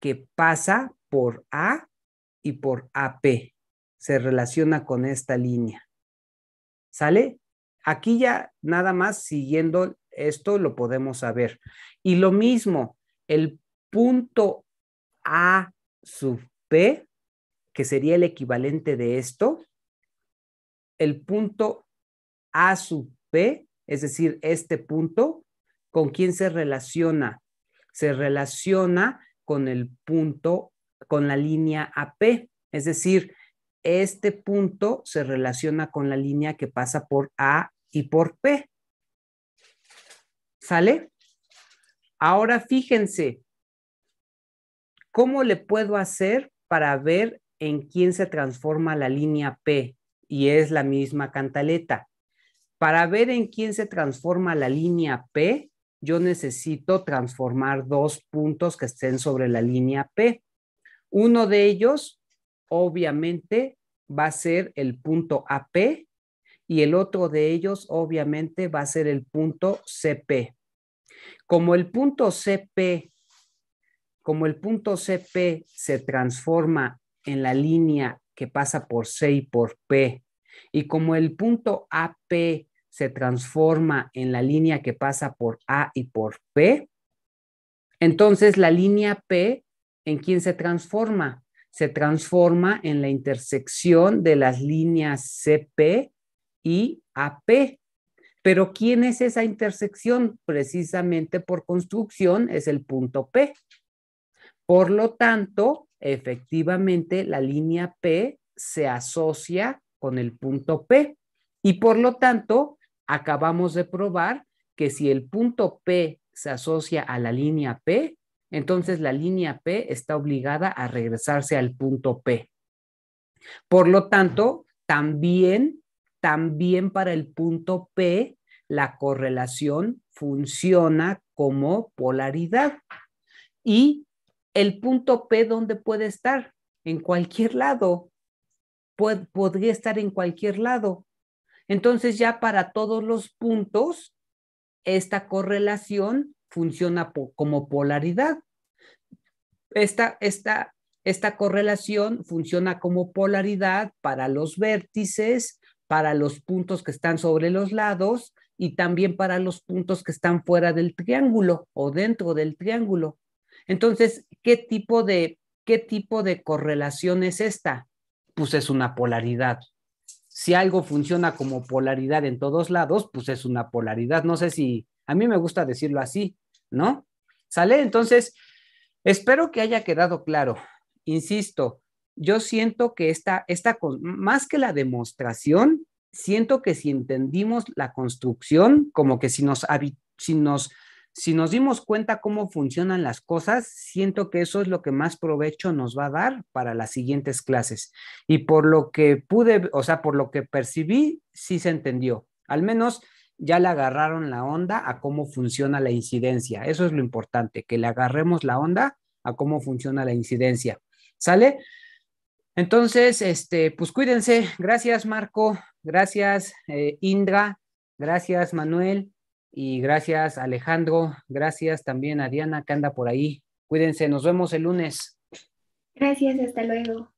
que pasa por A y por AP. Se relaciona con esta línea. ¿Sale? Aquí ya nada más siguiendo esto lo podemos saber. Y lo mismo, el punto A sub P, que sería el equivalente de esto, el punto A sub P, es decir, este punto, ¿con quién se relaciona? Se relaciona con el punto, con la línea AP, es decir, este punto se relaciona con la línea que pasa por A y por P. ¿Sale? Ahora fíjense, ¿cómo le puedo hacer para ver en quién se transforma la línea P? Y es la misma cantaleta. Para ver en quién se transforma la línea P, yo necesito transformar dos puntos que estén sobre la línea P. Uno de ellos obviamente va a ser el punto AP y el otro de ellos obviamente va a ser el punto CP. Como el punto CP, como el punto CP se transforma en la línea que pasa por C y por P, y como el punto AP se transforma en la línea que pasa por A y por P, entonces la línea P, ¿en quién se transforma? se transforma en la intersección de las líneas CP y AP. Pero ¿quién es esa intersección? Precisamente por construcción es el punto P. Por lo tanto, efectivamente, la línea P se asocia con el punto P. Y por lo tanto, acabamos de probar que si el punto P se asocia a la línea P, entonces la línea P está obligada a regresarse al punto P. Por lo tanto, también, también para el punto P, la correlación funciona como polaridad. Y el punto P, ¿dónde puede estar? En cualquier lado. podría estar en cualquier lado. Entonces ya para todos los puntos, esta correlación funciona como polaridad. Esta, esta correlación funciona como polaridad para los vértices, para los puntos que están sobre los lados y también para los puntos que están fuera del triángulo o dentro del triángulo. Entonces, ¿qué tipo de, qué tipo de correlación es esta? Pues es una polaridad. Si algo funciona como polaridad en todos lados, pues es una polaridad. No sé si, a mí me gusta decirlo así, ¿no? ¿Sale? Entonces, Espero que haya quedado claro. Insisto, yo siento que esta, esta, más que la demostración, siento que si entendimos la construcción, como que si nos, si nos, si nos dimos cuenta cómo funcionan las cosas, siento que eso es lo que más provecho nos va a dar para las siguientes clases. Y por lo que pude, o sea, por lo que percibí, sí se entendió. Al menos ya le agarraron la onda a cómo funciona la incidencia. Eso es lo importante, que le agarremos la onda a cómo funciona la incidencia. ¿Sale? Entonces, este, pues cuídense. Gracias, Marco. Gracias, eh, Indra. Gracias, Manuel. Y gracias, Alejandro. Gracias también a Diana que anda por ahí. Cuídense. Nos vemos el lunes. Gracias. Hasta luego.